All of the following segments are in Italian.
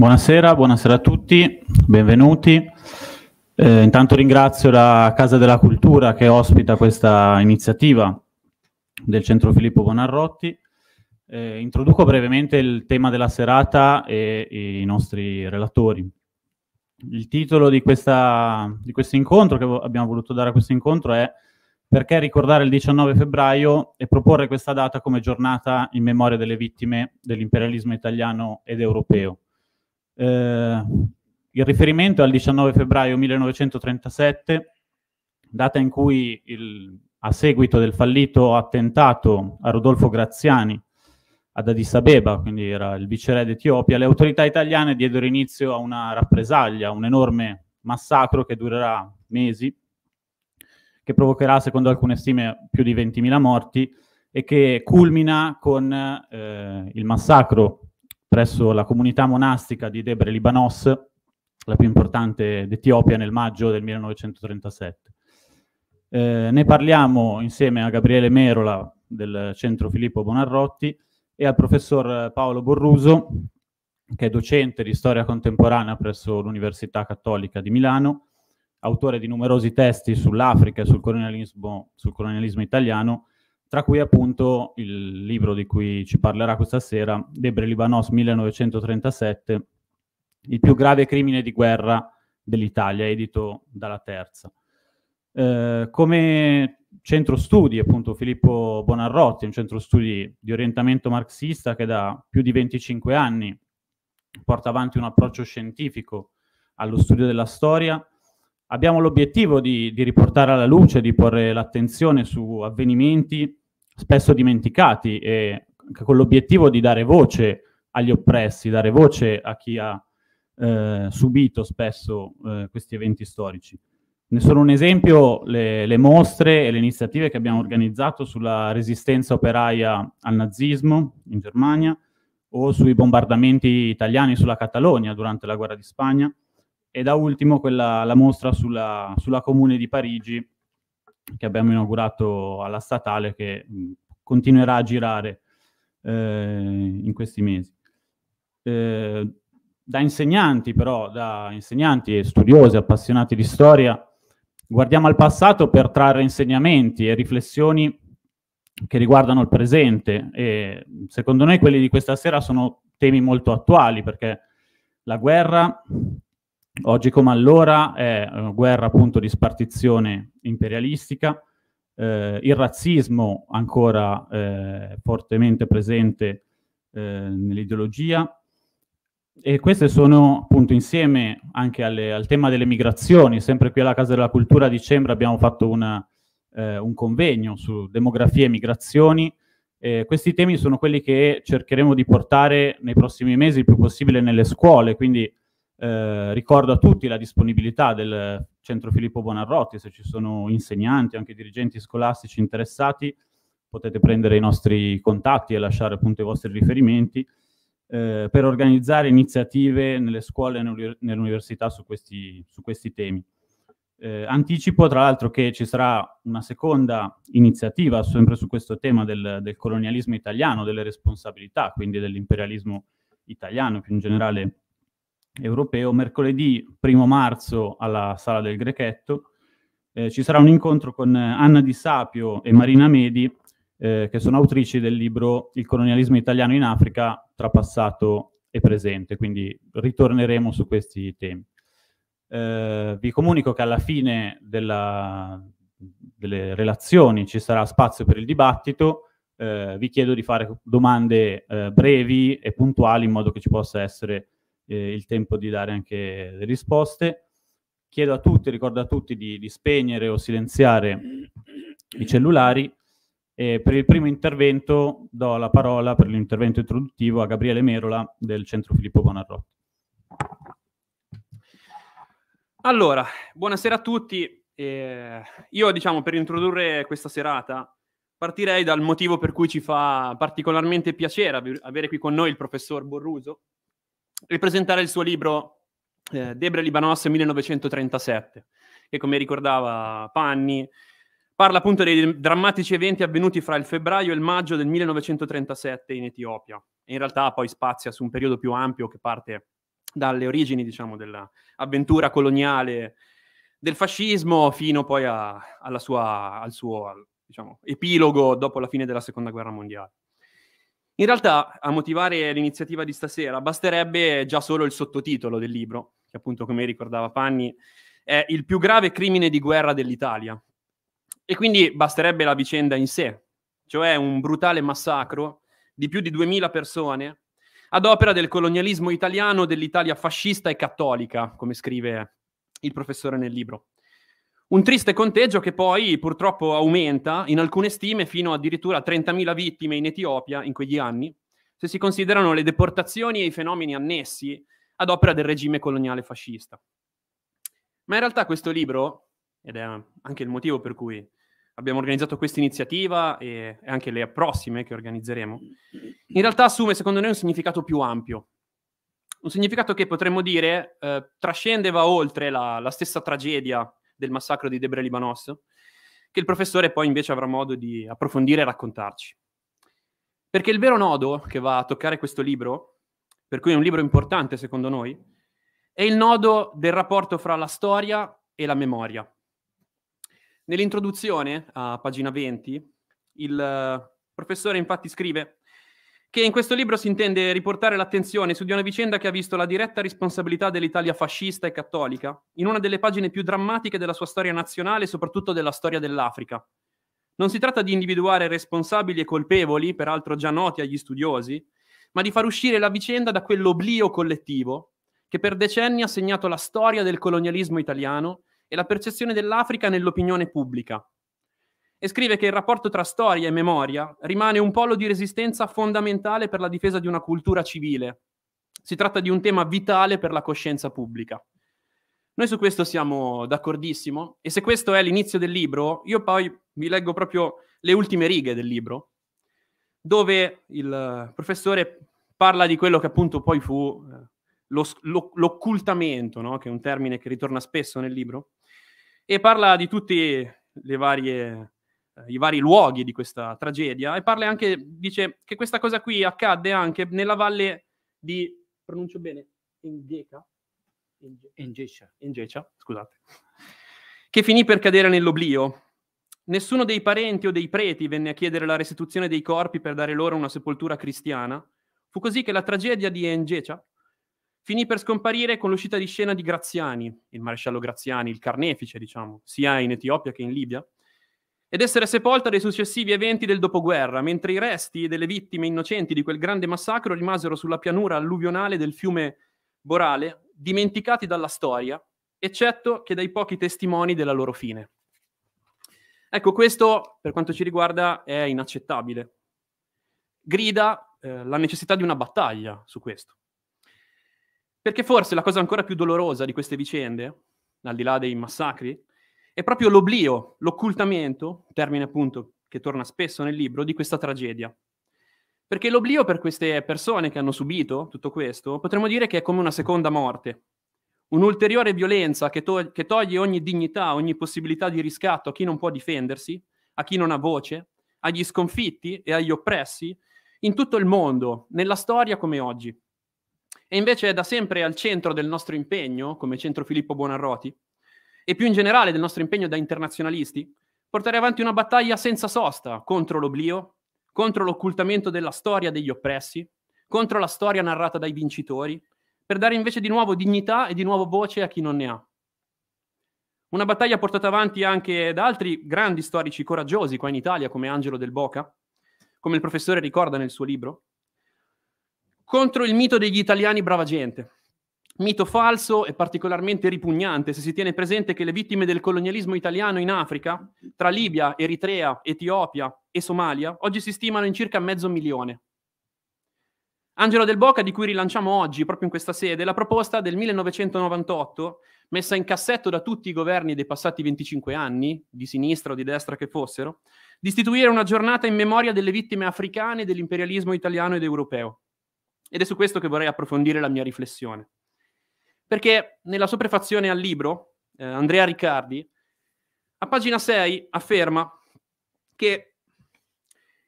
Buonasera, buonasera a tutti, benvenuti. Eh, intanto ringrazio la Casa della Cultura che ospita questa iniziativa del Centro Filippo Bonarrotti. Eh, introduco brevemente il tema della serata e, i nostri relatori. Il titolo di, questa, di questo incontro che abbiamo voluto dare a questo incontro è perché ricordare il 19 febbraio e proporre questa data come giornata in memoria delle vittime dell'imperialismo italiano ed europeo. Eh, il riferimento è al 19 febbraio 1937, data in cui il, a seguito del fallito attentato a Rodolfo Graziani ad Addis Abeba, quindi era il viceré d'Etiopia, le autorità italiane diedero inizio a una rappresaglia, un enorme massacro che durerà mesi, che provocherà, secondo alcune stime, più di 20.000 morti e che culmina con eh, il massacro presso la comunità monastica di Debre Libanos, la più importante d'Etiopia, nel maggio del 1937. Eh, ne parliamo insieme a Gabriele Merola del Centro Filippo Bonarrotti e al professor Paolo Borruso, che è docente di storia contemporanea presso l'Università Cattolica di Milano, autore di numerosi testi sull'Africa e sul colonialismo, sul colonialismo italiano, tra cui appunto il libro di cui ci parlerà questa sera, Debre Libanos 1937, il più grave crimine di guerra dell'Italia, edito dalla Terza. Eh, come centro studi, appunto Filippo Bonarrotti, un centro studi di orientamento marxista che da più di 25 anni porta avanti un approccio scientifico allo studio della storia, abbiamo l'obiettivo di, di riportare alla luce, di porre l'attenzione su avvenimenti spesso dimenticati e con l'obiettivo di dare voce agli oppressi, dare voce a chi ha eh, subito spesso eh, questi eventi storici. Ne sono un esempio le, le mostre e le iniziative che abbiamo organizzato sulla resistenza operaia al nazismo in Germania o sui bombardamenti italiani sulla Catalogna durante la guerra di Spagna e da ultimo quella, la mostra sulla, sulla Comune di Parigi che abbiamo inaugurato alla statale che continuerà a girare eh, in questi mesi. Eh, da insegnanti però, da insegnanti e studiosi, appassionati di storia, guardiamo al passato per trarre insegnamenti e riflessioni che riguardano il presente e secondo noi quelli di questa sera sono temi molto attuali perché la guerra Oggi come allora è una guerra appunto di spartizione imperialistica, eh, il razzismo ancora eh, fortemente presente eh, nell'ideologia e queste sono appunto insieme anche alle, al tema delle migrazioni, sempre qui alla Casa della Cultura a dicembre abbiamo fatto una, eh, un convegno su demografia e migrazioni, questi temi sono quelli che cercheremo di portare nei prossimi mesi il più possibile nelle scuole, quindi eh, ricordo a tutti la disponibilità del Centro Filippo Bonarroti, se ci sono insegnanti, anche dirigenti scolastici interessati, potete prendere i nostri contatti e lasciare appunto i vostri riferimenti eh, per organizzare iniziative nelle scuole e nell'università su questi, su questi temi. Eh, anticipo tra l'altro che ci sarà una seconda iniziativa sempre su questo tema del, del colonialismo italiano, delle responsabilità, quindi dell'imperialismo italiano più in generale europeo, mercoledì 1 marzo alla Sala del Grechetto. Eh, ci sarà un incontro con Anna Di Sapio e Marina Medi, eh, che sono autrici del libro Il colonialismo italiano in Africa tra passato e presente, quindi ritorneremo su questi temi. Eh, vi comunico che alla fine della, delle relazioni ci sarà spazio per il dibattito. Eh, vi chiedo di fare domande eh, brevi e puntuali in modo che ci possa essere eh, il tempo di dare anche le risposte. Chiedo a tutti, ricordo a tutti di, di spegnere o silenziare i cellulari. E per il primo intervento do la parola per l'intervento introduttivo a Gabriele Merola del Centro Filippo Bonarrotti. Allora, buonasera a tutti. Eh, io, diciamo, per introdurre questa serata, partirei dal motivo per cui ci fa particolarmente piacere avere qui con noi il professor Borruso, ripresentare il suo libro eh, Debre Libanos 1937, che come ricordava Panni, parla appunto dei drammatici eventi avvenuti fra il febbraio e il maggio del 1937 in Etiopia. E in realtà poi spazia su un periodo più ampio che parte dalle origini, diciamo, dell'avventura coloniale del fascismo fino poi a, sua, al suo diciamo, epilogo dopo la fine della seconda guerra mondiale. In realtà, a motivare l'iniziativa di stasera, basterebbe già solo il sottotitolo del libro, che appunto, come ricordava Panni, è il più grave crimine di guerra dell'Italia. E quindi basterebbe la vicenda in sé, cioè un brutale massacro di più di 2000 persone ad opera del colonialismo italiano dell'Italia fascista e cattolica, come scrive il professore nel libro. Un triste conteggio che poi purtroppo aumenta in alcune stime fino addirittura a 30.000 vittime in Etiopia in quegli anni, se si considerano le deportazioni e i fenomeni annessi ad opera del regime coloniale fascista. Ma in realtà questo libro, ed è anche il motivo per cui abbiamo organizzato questa iniziativa e anche le prossime che organizzeremo, in realtà assume secondo noi un significato più ampio, un significato che potremmo dire eh, trascende e va oltre la, la stessa tragedia del massacro di Debre Libanos, che il professore poi invece avrà modo di approfondire e raccontarci. Perché il vero nodo che va a toccare questo libro, per cui è un libro importante secondo noi, è il nodo del rapporto fra la storia e la memoria. Nell'introduzione, a pagina 20, il eh, professore infatti scrive che in questo libro si intende riportare l'attenzione su di una vicenda che ha visto la diretta responsabilità dell'Italia fascista e cattolica in una delle pagine più drammatiche della sua storia nazionale e soprattutto della storia dell'Africa. Non si tratta di individuare responsabili e colpevoli, peraltro già noti agli studiosi, ma di far uscire la vicenda da quell'oblio collettivo che per decenni ha segnato la storia del colonialismo italiano e la percezione dell'Africa nell'opinione pubblica, e scrive che il rapporto tra storia e memoria rimane un polo di resistenza fondamentale per la difesa di una cultura civile. Si tratta di un tema vitale per la coscienza pubblica. Noi su questo siamo d'accordissimo e se questo è l'inizio del libro, io poi vi leggo proprio le ultime righe del libro, dove il professore parla di quello che appunto poi fu eh, lo, lo, l'occultamento, no? che è un termine che ritorna spesso nel libro, e parla di tutte le varie i vari luoghi di questa tragedia e parla anche, dice che questa cosa qui accadde anche nella valle di, pronuncio bene, Engeca? Engecia. Engecia, scusate. Che finì per cadere nell'oblio. Nessuno dei parenti o dei preti venne a chiedere la restituzione dei corpi per dare loro una sepoltura cristiana. Fu così che la tragedia di Engecia finì per scomparire con l'uscita di scena di Graziani, il maresciallo Graziani, il carnefice, diciamo, sia in Etiopia che in Libia, ed essere sepolta dai successivi eventi del dopoguerra, mentre i resti delle vittime innocenti di quel grande massacro rimasero sulla pianura alluvionale del fiume Borale, dimenticati dalla storia, eccetto che dai pochi testimoni della loro fine. Ecco, questo, per quanto ci riguarda, è inaccettabile. Grida eh, la necessità di una battaglia su questo. Perché forse la cosa ancora più dolorosa di queste vicende, al di là dei massacri, è proprio l'oblio, l'occultamento, termine appunto che torna spesso nel libro, di questa tragedia. Perché l'oblio per queste persone che hanno subito tutto questo, potremmo dire che è come una seconda morte, un'ulteriore violenza che, to- che toglie ogni dignità, ogni possibilità di riscatto a chi non può difendersi, a chi non ha voce, agli sconfitti e agli oppressi, in tutto il mondo, nella storia come oggi. E invece è da sempre al centro del nostro impegno, come centro Filippo Buonarroti, e più in generale del nostro impegno da internazionalisti, portare avanti una battaglia senza sosta contro l'oblio, contro l'occultamento della storia degli oppressi, contro la storia narrata dai vincitori, per dare invece di nuovo dignità e di nuovo voce a chi non ne ha. Una battaglia portata avanti anche da altri grandi storici coraggiosi qua in Italia, come Angelo del Boca, come il professore ricorda nel suo libro, contro il mito degli italiani brava gente, Mito falso e particolarmente ripugnante se si tiene presente che le vittime del colonialismo italiano in Africa, tra Libia, Eritrea, Etiopia e Somalia, oggi si stimano in circa mezzo milione. Angelo Del Boca, di cui rilanciamo oggi, proprio in questa sede, la proposta del 1998, messa in cassetto da tutti i governi dei passati 25 anni, di sinistra o di destra che fossero, di istituire una giornata in memoria delle vittime africane dell'imperialismo italiano ed europeo. Ed è su questo che vorrei approfondire la mia riflessione. Perché nella sua prefazione al libro, eh, Andrea Riccardi, a pagina 6 afferma che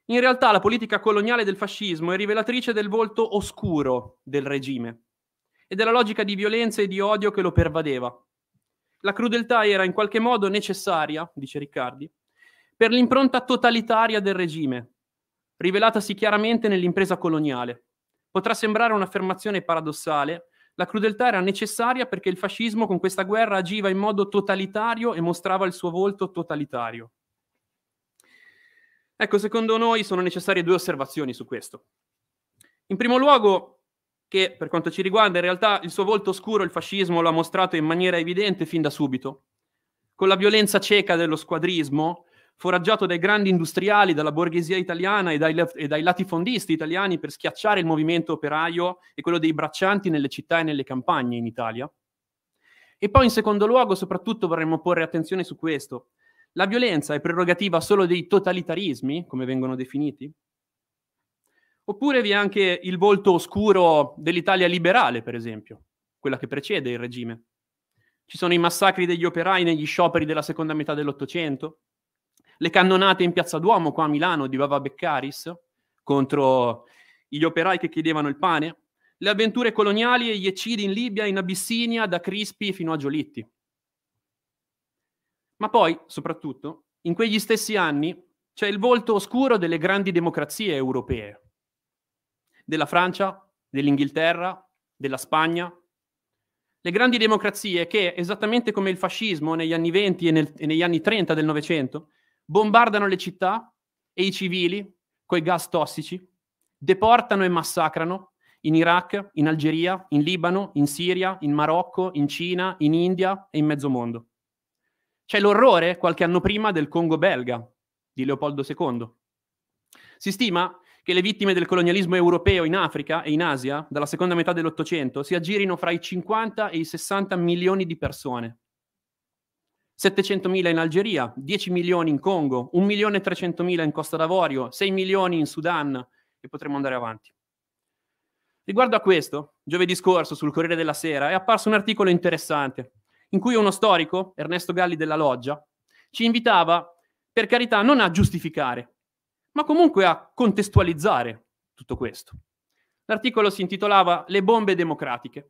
in realtà la politica coloniale del fascismo è rivelatrice del volto oscuro del regime e della logica di violenza e di odio che lo pervadeva. La crudeltà era in qualche modo necessaria, dice Riccardi, per l'impronta totalitaria del regime, rivelatasi chiaramente nell'impresa coloniale. Potrà sembrare un'affermazione paradossale, la crudeltà era necessaria perché il fascismo con questa guerra agiva in modo totalitario e mostrava il suo volto totalitario. Ecco, secondo noi sono necessarie due osservazioni su questo. In primo luogo, che per quanto ci riguarda in realtà il suo volto oscuro il fascismo lo ha mostrato in maniera evidente fin da subito, con la violenza cieca dello squadrismo foraggiato dai grandi industriali, dalla borghesia italiana e dai, e dai latifondisti italiani per schiacciare il movimento operaio e quello dei braccianti nelle città e nelle campagne in Italia. E poi in secondo luogo, soprattutto vorremmo porre attenzione su questo, la violenza è prerogativa solo dei totalitarismi, come vengono definiti? Oppure vi è anche il volto oscuro dell'Italia liberale, per esempio, quella che precede il regime? Ci sono i massacri degli operai negli scioperi della seconda metà dell'Ottocento, le cannonate in Piazza Duomo qua a Milano di Bava Beccaris contro gli operai che chiedevano il pane, le avventure coloniali e gli eccidi in Libia, in Abissinia, da Crispi fino a Giolitti. Ma poi, soprattutto, in quegli stessi anni c'è il volto oscuro delle grandi democrazie europee, della Francia, dell'Inghilterra, della Spagna, le grandi democrazie che, esattamente come il fascismo negli anni 20 e, nel, e negli anni 30 del Novecento, bombardano le città e i civili coi gas tossici, deportano e massacrano in Iraq, in Algeria, in Libano, in Siria, in Marocco, in Cina, in India e in mezzo mondo. C'è l'orrore qualche anno prima del Congo belga di Leopoldo II. Si stima che le vittime del colonialismo europeo in Africa e in Asia, dalla seconda metà dell'Ottocento, si aggirino fra i 50 e i 60 milioni di persone. 700.000 in Algeria, 10 milioni in Congo, 1.300.000 in Costa d'Avorio, 6 milioni in Sudan e potremmo andare avanti. Riguardo a questo, giovedì scorso sul Corriere della Sera è apparso un articolo interessante in cui uno storico, Ernesto Galli della Loggia, ci invitava, per carità, non a giustificare, ma comunque a contestualizzare tutto questo. L'articolo si intitolava Le bombe democratiche.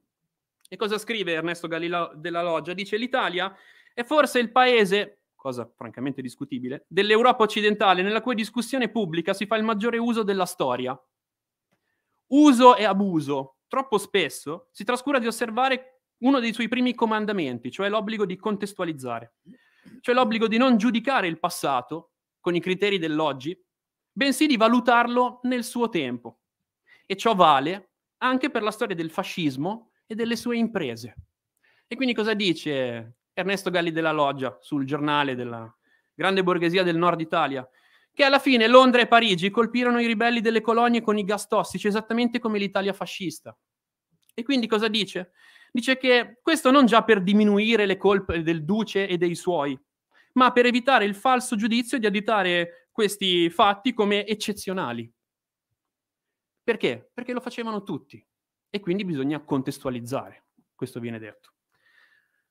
E cosa scrive Ernesto Galli della Loggia? Dice l'Italia è forse il paese, cosa francamente discutibile, dell'Europa occidentale nella cui discussione pubblica si fa il maggiore uso della storia. Uso e abuso. Troppo spesso si trascura di osservare uno dei suoi primi comandamenti, cioè l'obbligo di contestualizzare, cioè l'obbligo di non giudicare il passato con i criteri dell'oggi, bensì di valutarlo nel suo tempo. E ciò vale anche per la storia del fascismo e delle sue imprese. E quindi cosa dice Ernesto Galli della Loggia sul giornale della grande borghesia del nord Italia, che alla fine Londra e Parigi colpirono i ribelli delle colonie con i gas tossici, esattamente come l'Italia fascista. E quindi cosa dice? Dice che questo non già per diminuire le colpe del duce e dei suoi, ma per evitare il falso giudizio di additare questi fatti come eccezionali. Perché? Perché lo facevano tutti e quindi bisogna contestualizzare, questo viene detto.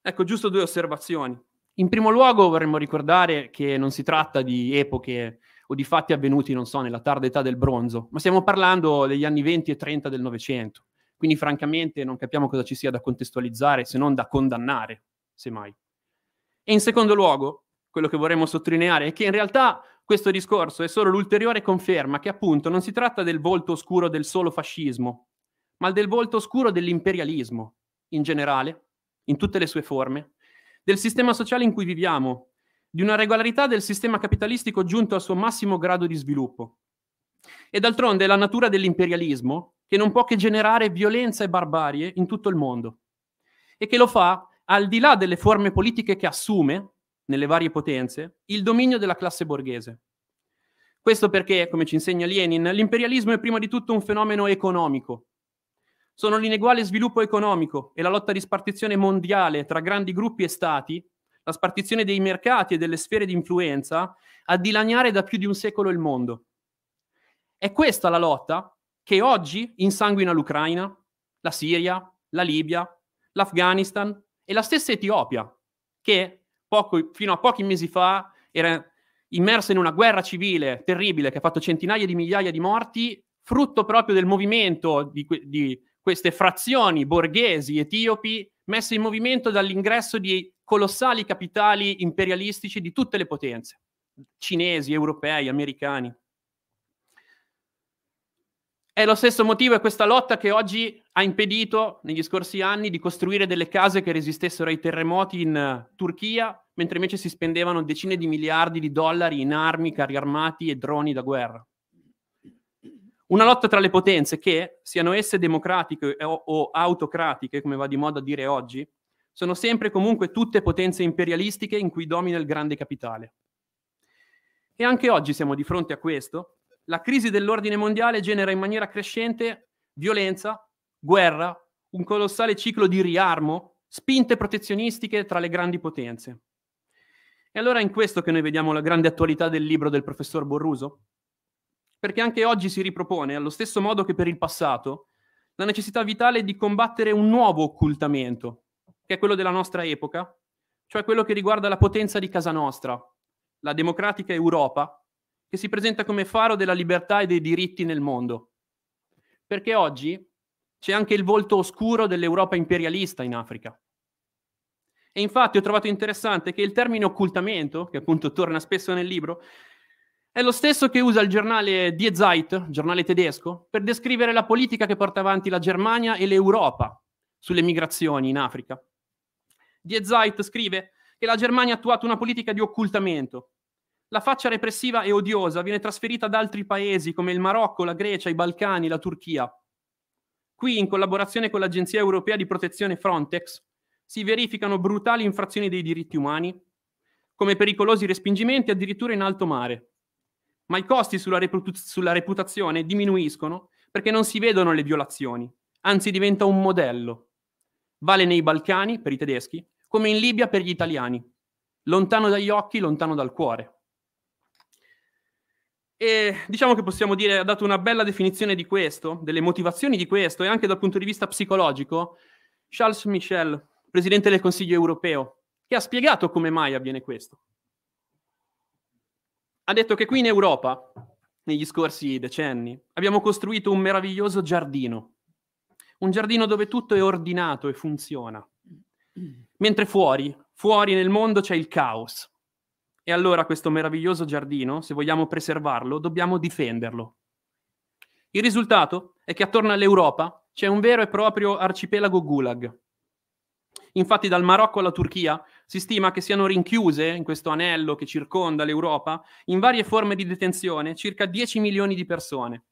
Ecco, giusto due osservazioni. In primo luogo vorremmo ricordare che non si tratta di epoche o di fatti avvenuti, non so, nella tarda età del bronzo, ma stiamo parlando degli anni 20 e 30 del Novecento. Quindi francamente non capiamo cosa ci sia da contestualizzare se non da condannare, semmai. E in secondo luogo, quello che vorremmo sottolineare è che in realtà questo discorso è solo l'ulteriore conferma che appunto non si tratta del volto oscuro del solo fascismo, ma del volto oscuro dell'imperialismo in generale in tutte le sue forme, del sistema sociale in cui viviamo, di una regolarità del sistema capitalistico giunto al suo massimo grado di sviluppo. E d'altronde è la natura dell'imperialismo che non può che generare violenza e barbarie in tutto il mondo e che lo fa al di là delle forme politiche che assume nelle varie potenze il dominio della classe borghese. Questo perché, come ci insegna Lenin, l'imperialismo è prima di tutto un fenomeno economico, sono l'ineguale sviluppo economico e la lotta di spartizione mondiale tra grandi gruppi e stati, la spartizione dei mercati e delle sfere di influenza, a dilaniare da più di un secolo il mondo. È questa la lotta che oggi insanguina l'Ucraina, la Siria, la Libia, l'Afghanistan e la stessa Etiopia, che poco, fino a pochi mesi fa era immersa in una guerra civile terribile che ha fatto centinaia di migliaia di morti, frutto proprio del movimento di, di queste frazioni borghesi, etiopi, messe in movimento dall'ingresso di colossali capitali imperialistici di tutte le potenze, cinesi, europei, americani. È lo stesso motivo, è questa lotta che oggi ha impedito negli scorsi anni di costruire delle case che resistessero ai terremoti in eh, Turchia, mentre invece si spendevano decine di miliardi di dollari in armi, carri armati e droni da guerra. Una lotta tra le potenze che, siano esse democratiche o, o autocratiche, come va di moda dire oggi, sono sempre comunque tutte potenze imperialistiche in cui domina il grande capitale. E anche oggi siamo di fronte a questo. La crisi dell'ordine mondiale genera in maniera crescente violenza, guerra, un colossale ciclo di riarmo, spinte protezionistiche tra le grandi potenze. E allora è in questo che noi vediamo la grande attualità del libro del professor Borruso? perché anche oggi si ripropone, allo stesso modo che per il passato, la necessità vitale di combattere un nuovo occultamento, che è quello della nostra epoca, cioè quello che riguarda la potenza di casa nostra, la democratica Europa, che si presenta come faro della libertà e dei diritti nel mondo. Perché oggi c'è anche il volto oscuro dell'Europa imperialista in Africa. E infatti ho trovato interessante che il termine occultamento, che appunto torna spesso nel libro, è lo stesso che usa il giornale Die Zeit, giornale tedesco, per descrivere la politica che porta avanti la Germania e l'Europa sulle migrazioni in Africa. Die Zeit scrive che la Germania ha attuato una politica di occultamento. La faccia repressiva e odiosa viene trasferita ad altri paesi come il Marocco, la Grecia, i Balcani, la Turchia. Qui, in collaborazione con l'Agenzia europea di protezione Frontex, si verificano brutali infrazioni dei diritti umani, come pericolosi respingimenti addirittura in alto mare ma i costi sulla, reput- sulla reputazione diminuiscono perché non si vedono le violazioni, anzi diventa un modello. Vale nei Balcani per i tedeschi, come in Libia per gli italiani. Lontano dagli occhi, lontano dal cuore. E diciamo che possiamo dire, ha dato una bella definizione di questo, delle motivazioni di questo, e anche dal punto di vista psicologico, Charles Michel, presidente del Consiglio europeo, che ha spiegato come mai avviene questo ha detto che qui in Europa, negli scorsi decenni, abbiamo costruito un meraviglioso giardino, un giardino dove tutto è ordinato e funziona, mentre fuori, fuori nel mondo c'è il caos. E allora questo meraviglioso giardino, se vogliamo preservarlo, dobbiamo difenderlo. Il risultato è che attorno all'Europa c'è un vero e proprio arcipelago gulag. Infatti dal Marocco alla Turchia si stima che siano rinchiuse in questo anello che circonda l'Europa, in varie forme di detenzione, circa 10 milioni di persone.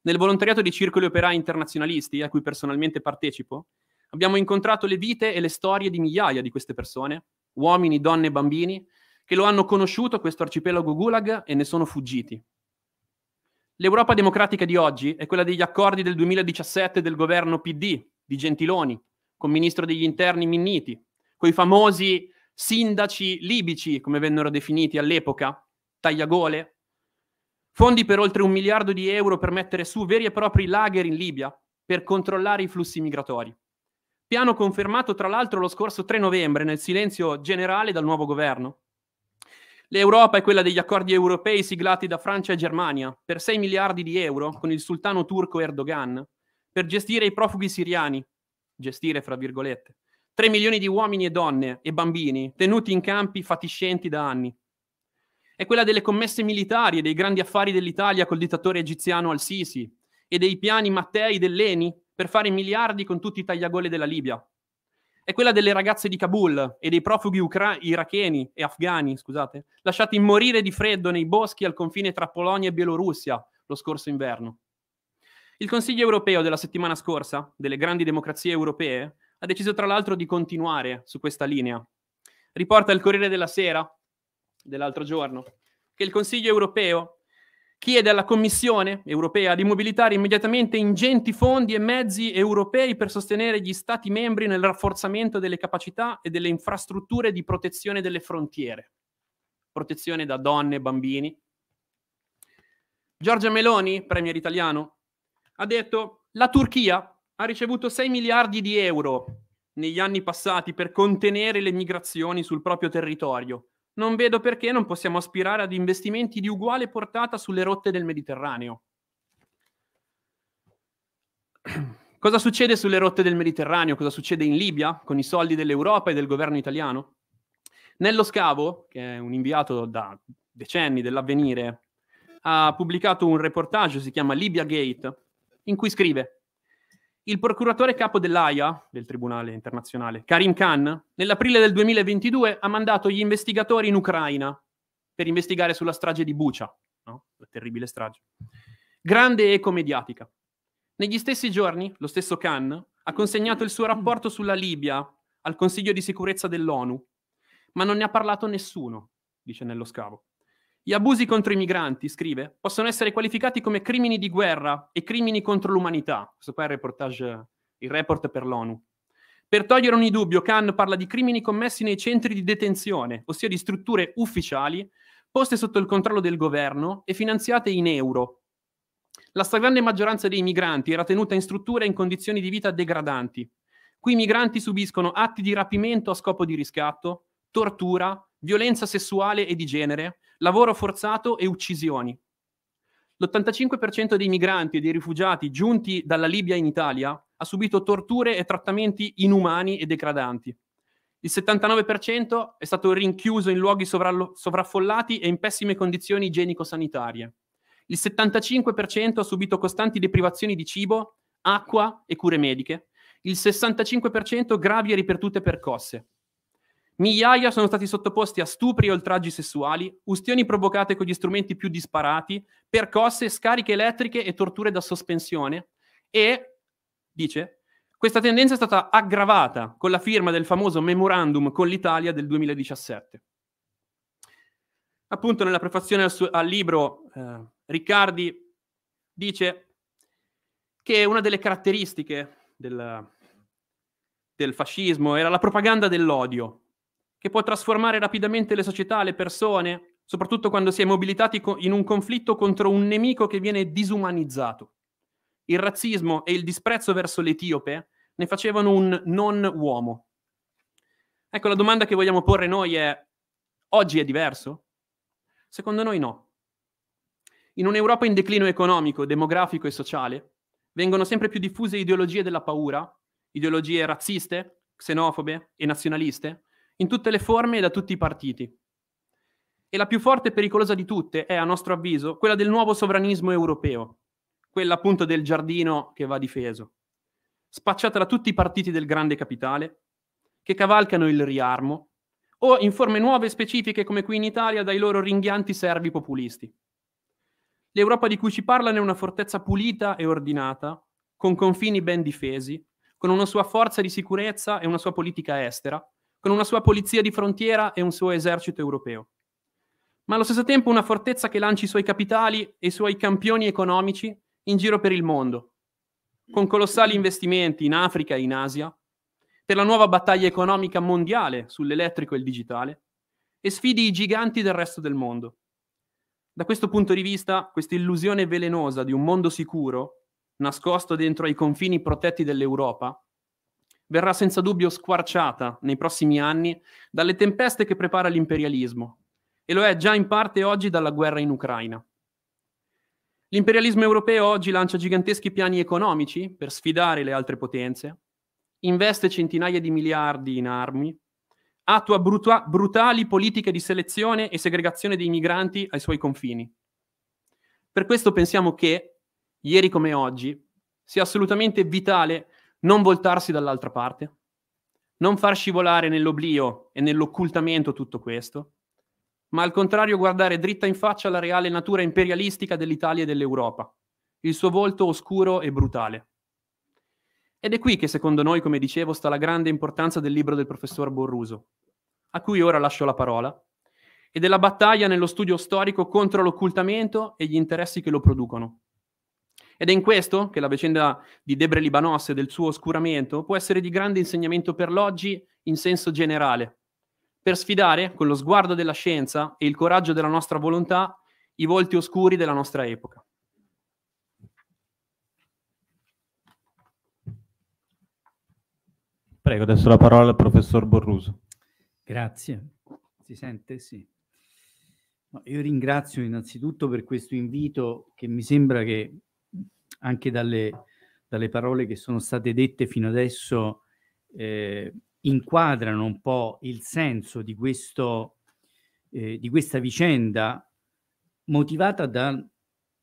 Nel volontariato di circoli operai internazionalisti, a cui personalmente partecipo, abbiamo incontrato le vite e le storie di migliaia di queste persone, uomini, donne e bambini, che lo hanno conosciuto questo arcipelago Gulag e ne sono fuggiti. L'Europa democratica di oggi è quella degli accordi del 2017 del governo PD di Gentiloni, con ministro degli interni Minniti, quei famosi sindaci libici, come vennero definiti all'epoca, tagliagole, fondi per oltre un miliardo di euro per mettere su veri e propri lager in Libia per controllare i flussi migratori. Piano confermato tra l'altro lo scorso 3 novembre nel silenzio generale dal nuovo governo. L'Europa è quella degli accordi europei siglati da Francia e Germania per 6 miliardi di euro con il sultano turco Erdogan per gestire i profughi siriani, gestire fra virgolette. 3 milioni di uomini e donne e bambini tenuti in campi fatiscenti da anni. È quella delle commesse militari e dei grandi affari dell'Italia col dittatore egiziano al-Sisi e dei piani Mattei dell'Eni per fare miliardi con tutti i tagliagole della Libia. È quella delle ragazze di Kabul e dei profughi ucra- iracheni e afghani, scusate, lasciati morire di freddo nei boschi al confine tra Polonia e Bielorussia lo scorso inverno. Il Consiglio europeo della settimana scorsa, delle grandi democrazie europee, ha deciso tra l'altro di continuare su questa linea. Riporta il Corriere della Sera dell'altro giorno che il Consiglio europeo chiede alla Commissione europea di mobilitare immediatamente ingenti fondi e mezzi europei per sostenere gli Stati membri nel rafforzamento delle capacità e delle infrastrutture di protezione delle frontiere, protezione da donne e bambini. Giorgia Meloni, premier italiano, ha detto la Turchia ha ricevuto 6 miliardi di euro negli anni passati per contenere le migrazioni sul proprio territorio. Non vedo perché non possiamo aspirare ad investimenti di uguale portata sulle rotte del Mediterraneo. Cosa succede sulle rotte del Mediterraneo? Cosa succede in Libia con i soldi dell'Europa e del governo italiano? Nello Scavo, che è un inviato da decenni dell'avvenire, ha pubblicato un reportage, si chiama Libia Gate, in cui scrive il procuratore capo dell'AIA, del Tribunale internazionale, Karim Khan, nell'aprile del 2022 ha mandato gli investigatori in Ucraina per investigare sulla strage di Bucha, no? la terribile strage, grande eco mediatica. Negli stessi giorni, lo stesso Khan ha consegnato il suo rapporto sulla Libia al Consiglio di sicurezza dell'ONU, ma non ne ha parlato nessuno, dice nello scavo. Gli abusi contro i migranti, scrive, possono essere qualificati come crimini di guerra e crimini contro l'umanità. Questo qua è il, reportage, il report per l'ONU. Per togliere ogni dubbio, Khan parla di crimini commessi nei centri di detenzione, ossia di strutture ufficiali poste sotto il controllo del governo e finanziate in euro. La stragrande maggioranza dei migranti era tenuta in strutture in condizioni di vita degradanti. Qui i migranti subiscono atti di rapimento a scopo di riscatto, tortura, violenza sessuale e di genere, lavoro forzato e uccisioni. L'85% dei migranti e dei rifugiati giunti dalla Libia in Italia ha subito torture e trattamenti inumani e degradanti. Il 79% è stato rinchiuso in luoghi sovrallo- sovraffollati e in pessime condizioni igienico-sanitarie. Il 75% ha subito costanti deprivazioni di cibo, acqua e cure mediche. Il 65% gravi e ripetute percosse. Migliaia sono stati sottoposti a stupri e oltraggi sessuali, ustioni provocate con gli strumenti più disparati, percosse, scariche elettriche e torture da sospensione. E, dice, questa tendenza è stata aggravata con la firma del famoso memorandum con l'Italia del 2017. Appunto, nella prefazione al, suo, al libro, eh, Riccardi dice che una delle caratteristiche del, del fascismo era la propaganda dell'odio che può trasformare rapidamente le società, le persone, soprattutto quando si è mobilitati in un conflitto contro un nemico che viene disumanizzato. Il razzismo e il disprezzo verso l'Etiope ne facevano un non uomo. Ecco, la domanda che vogliamo porre noi è, oggi è diverso? Secondo noi no. In un'Europa in declino economico, demografico e sociale, vengono sempre più diffuse ideologie della paura, ideologie razziste, xenofobe e nazionaliste, in tutte le forme e da tutti i partiti. E la più forte e pericolosa di tutte è, a nostro avviso, quella del nuovo sovranismo europeo, quella appunto del giardino che va difeso, spacciata da tutti i partiti del grande capitale, che cavalcano il riarmo, o in forme nuove e specifiche come qui in Italia dai loro ringhianti servi populisti. L'Europa di cui ci parlano è una fortezza pulita e ordinata, con confini ben difesi, con una sua forza di sicurezza e una sua politica estera, con una sua polizia di frontiera e un suo esercito europeo. Ma allo stesso tempo una fortezza che lanci i suoi capitali e i suoi campioni economici in giro per il mondo, con colossali investimenti in Africa e in Asia, per la nuova battaglia economica mondiale sull'elettrico e il digitale, e sfidi i giganti del resto del mondo. Da questo punto di vista, questa illusione velenosa di un mondo sicuro, nascosto dentro ai confini protetti dell'Europa, verrà senza dubbio squarciata nei prossimi anni dalle tempeste che prepara l'imperialismo, e lo è già in parte oggi dalla guerra in Ucraina. L'imperialismo europeo oggi lancia giganteschi piani economici per sfidare le altre potenze, investe centinaia di miliardi in armi, attua brutua- brutali politiche di selezione e segregazione dei migranti ai suoi confini. Per questo pensiamo che, ieri come oggi, sia assolutamente vitale non voltarsi dall'altra parte, non far scivolare nell'oblio e nell'occultamento tutto questo, ma al contrario guardare dritta in faccia la reale natura imperialistica dell'Italia e dell'Europa, il suo volto oscuro e brutale. Ed è qui che secondo noi, come dicevo, sta la grande importanza del libro del professor Borruso, a cui ora lascio la parola, e della battaglia nello studio storico contro l'occultamento e gli interessi che lo producono. Ed è in questo che la vicenda di Debre Libanos e del suo oscuramento può essere di grande insegnamento per l'oggi in senso generale, per sfidare con lo sguardo della scienza e il coraggio della nostra volontà i volti oscuri della nostra epoca. Prego, adesso la parola al professor Borruso. Grazie. Si sente? Sì. No, io ringrazio innanzitutto per questo invito che mi sembra che anche dalle, dalle parole che sono state dette fino adesso eh, inquadrano un po' il senso di, questo, eh, di questa vicenda motivata da,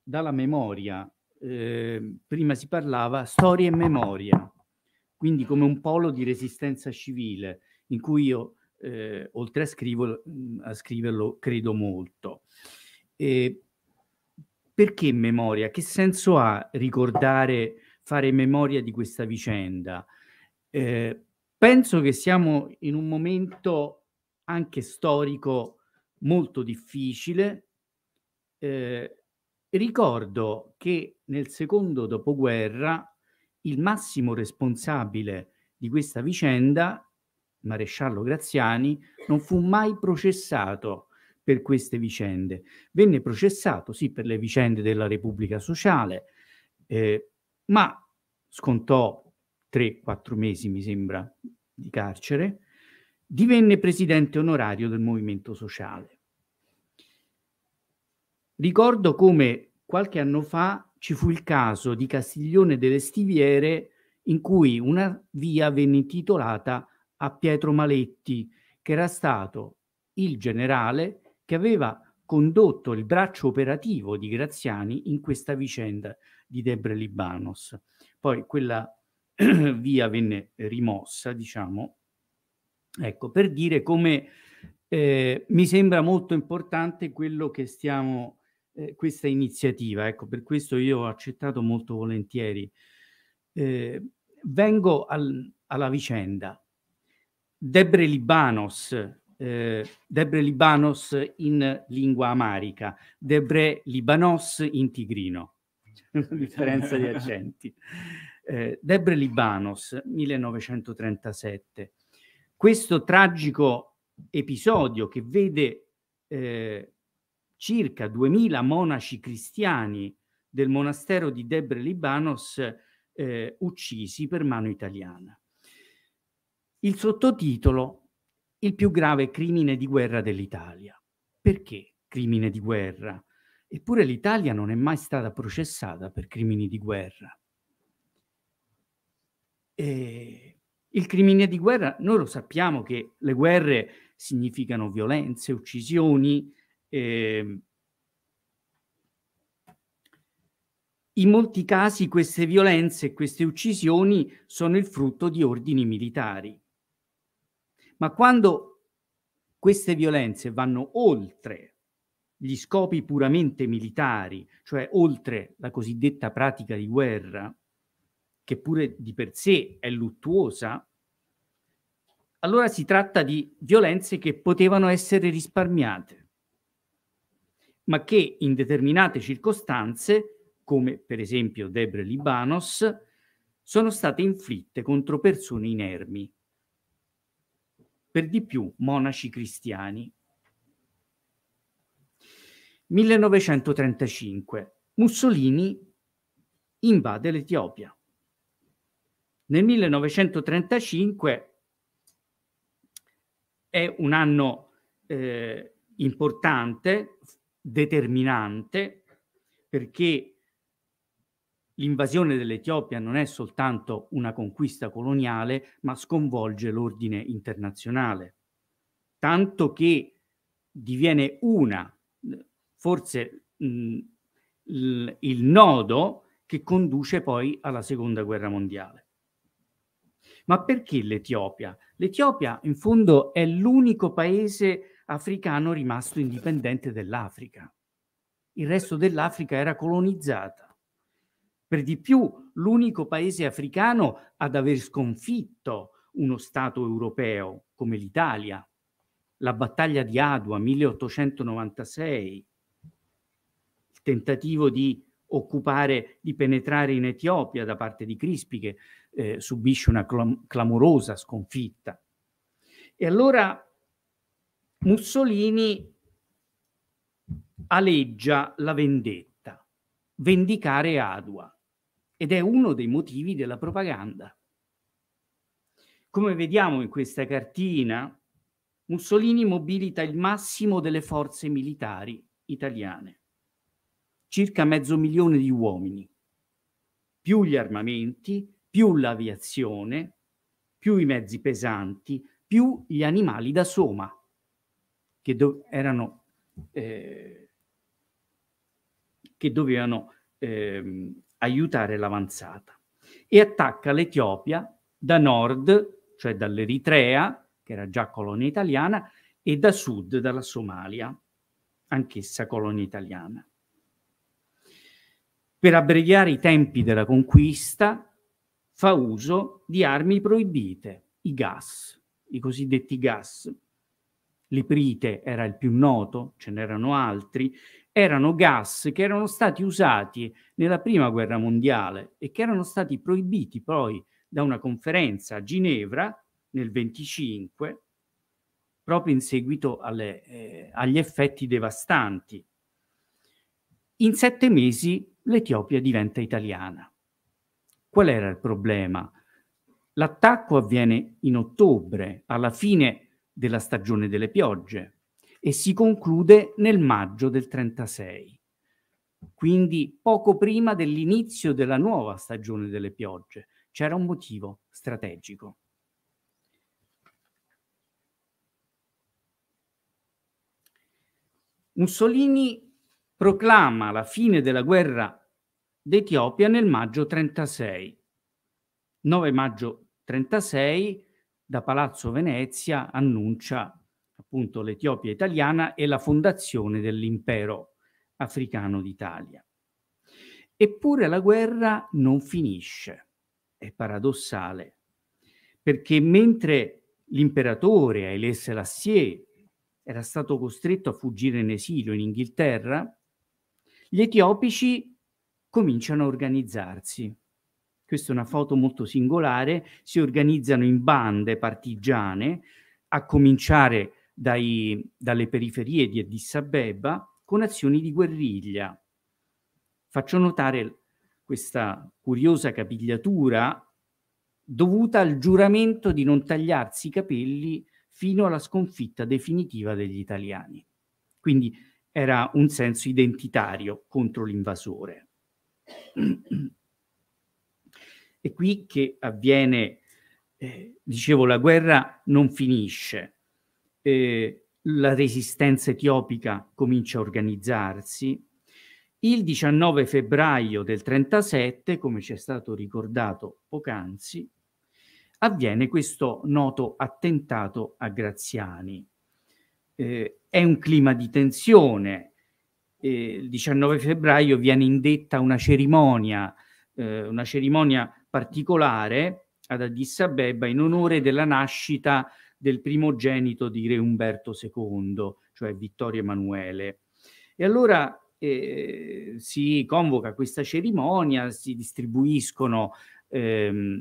dalla memoria. Eh, prima si parlava storia e memoria, quindi come un polo di resistenza civile in cui io, eh, oltre a, scrivo, a, scriverlo, credo molto. E perché memoria? Che senso ha ricordare, fare memoria di questa vicenda? Eh, penso che siamo in un momento anche storico molto difficile. Eh, ricordo che nel secondo dopoguerra il massimo responsabile di questa vicenda, maresciallo Graziani, non fu mai processato per queste vicende. Venne processato, sì, per le vicende della Repubblica Sociale, eh, ma scontò 3-4 mesi, mi sembra, di carcere, divenne presidente onorario del Movimento Sociale. Ricordo come qualche anno fa ci fu il caso di Castiglione delle Stiviere in cui una via venne intitolata a Pietro Maletti, che era stato il generale che aveva condotto il braccio operativo di Graziani in questa vicenda di Debre Libanos. Poi quella via venne rimossa, diciamo, ecco, per dire come eh, mi sembra molto importante quello che stiamo, eh, questa iniziativa, ecco, per questo io ho accettato molto volentieri. Eh, vengo al, alla vicenda. Debre Libanos, eh, Debre Libanos in lingua amarica, Debre Libanos in tigrino. differenza di accenti. Eh, Debre Libanos, 1937. Questo tragico episodio che vede eh, circa 2000 monaci cristiani del monastero di Debre Libanos eh, uccisi per mano italiana. Il sottotitolo il più grave crimine di guerra dell'Italia. Perché crimine di guerra? Eppure l'Italia non è mai stata processata per crimini di guerra. E il crimine di guerra, noi lo sappiamo che le guerre significano violenze, uccisioni. Eh, in molti casi queste violenze e queste uccisioni sono il frutto di ordini militari. Ma quando queste violenze vanno oltre gli scopi puramente militari, cioè oltre la cosiddetta pratica di guerra, che pure di per sé è luttuosa, allora si tratta di violenze che potevano essere risparmiate, ma che in determinate circostanze, come per esempio Debre Libanos, sono state inflitte contro persone inermi, per di più monaci cristiani. 1935 Mussolini invade l'Etiopia. Nel 1935 è un anno eh, importante, determinante, perché l'invasione dell'Etiopia non è soltanto una conquista coloniale, ma sconvolge l'ordine internazionale, tanto che diviene una, forse mh, il nodo che conduce poi alla seconda guerra mondiale. Ma perché l'Etiopia? L'Etiopia in fondo è l'unico paese africano rimasto indipendente dell'Africa. Il resto dell'Africa era colonizzata per di più l'unico paese africano ad aver sconfitto uno Stato europeo come l'Italia. La battaglia di Adua 1896, il tentativo di occupare, di penetrare in Etiopia da parte di Crispi che eh, subisce una clam- clamorosa sconfitta. E allora Mussolini aleggia la vendetta, vendicare Adua ed è uno dei motivi della propaganda. Come vediamo in questa cartina, Mussolini mobilita il massimo delle forze militari italiane, circa mezzo milione di uomini, più gli armamenti, più l'aviazione, più i mezzi pesanti, più gli animali da soma, che, do- erano, eh, che dovevano eh, aiutare l'avanzata e attacca l'Etiopia da nord, cioè dall'Eritrea, che era già colonia italiana, e da sud, dalla Somalia, anch'essa colonia italiana. Per abbreviare i tempi della conquista, fa uso di armi proibite, i gas, i cosiddetti gas, l'iprite era il più noto, ce n'erano altri, erano gas che erano stati usati nella prima guerra mondiale e che erano stati proibiti poi da una conferenza a Ginevra nel 25 proprio in seguito alle, eh, agli effetti devastanti. In sette mesi l'Etiopia diventa italiana. Qual era il problema? L'attacco avviene in ottobre, alla fine della stagione delle piogge e si conclude nel maggio del 36, quindi poco prima dell'inizio della nuova stagione delle piogge. C'era un motivo strategico. Mussolini proclama la fine della guerra d'Etiopia nel maggio 36. 9 maggio 36 da Palazzo Venezia annuncia appunto l'Etiopia italiana e la fondazione dell'impero africano d'Italia. Eppure la guerra non finisce, è paradossale, perché mentre l'imperatore Haile Selassie era stato costretto a fuggire in esilio in Inghilterra, gli etiopici cominciano a organizzarsi questa è una foto molto singolare, si organizzano in bande partigiane, a cominciare dai, dalle periferie di Addis Abeba, con azioni di guerriglia. Faccio notare questa curiosa capigliatura dovuta al giuramento di non tagliarsi i capelli fino alla sconfitta definitiva degli italiani. Quindi era un senso identitario contro l'invasore. È qui che avviene, eh, dicevo, la guerra non finisce, eh, la resistenza etiopica comincia a organizzarsi. Il 19 febbraio del 37, come ci è stato ricordato poc'anzi, avviene questo noto attentato a Graziani. Eh, è un clima di tensione. Eh, il 19 febbraio viene indetta una cerimonia, eh, una cerimonia particolare ad Addis Abeba in onore della nascita del primogenito di Re Umberto II, cioè Vittorio Emanuele. E allora eh, si convoca questa cerimonia, si distribuiscono, ehm,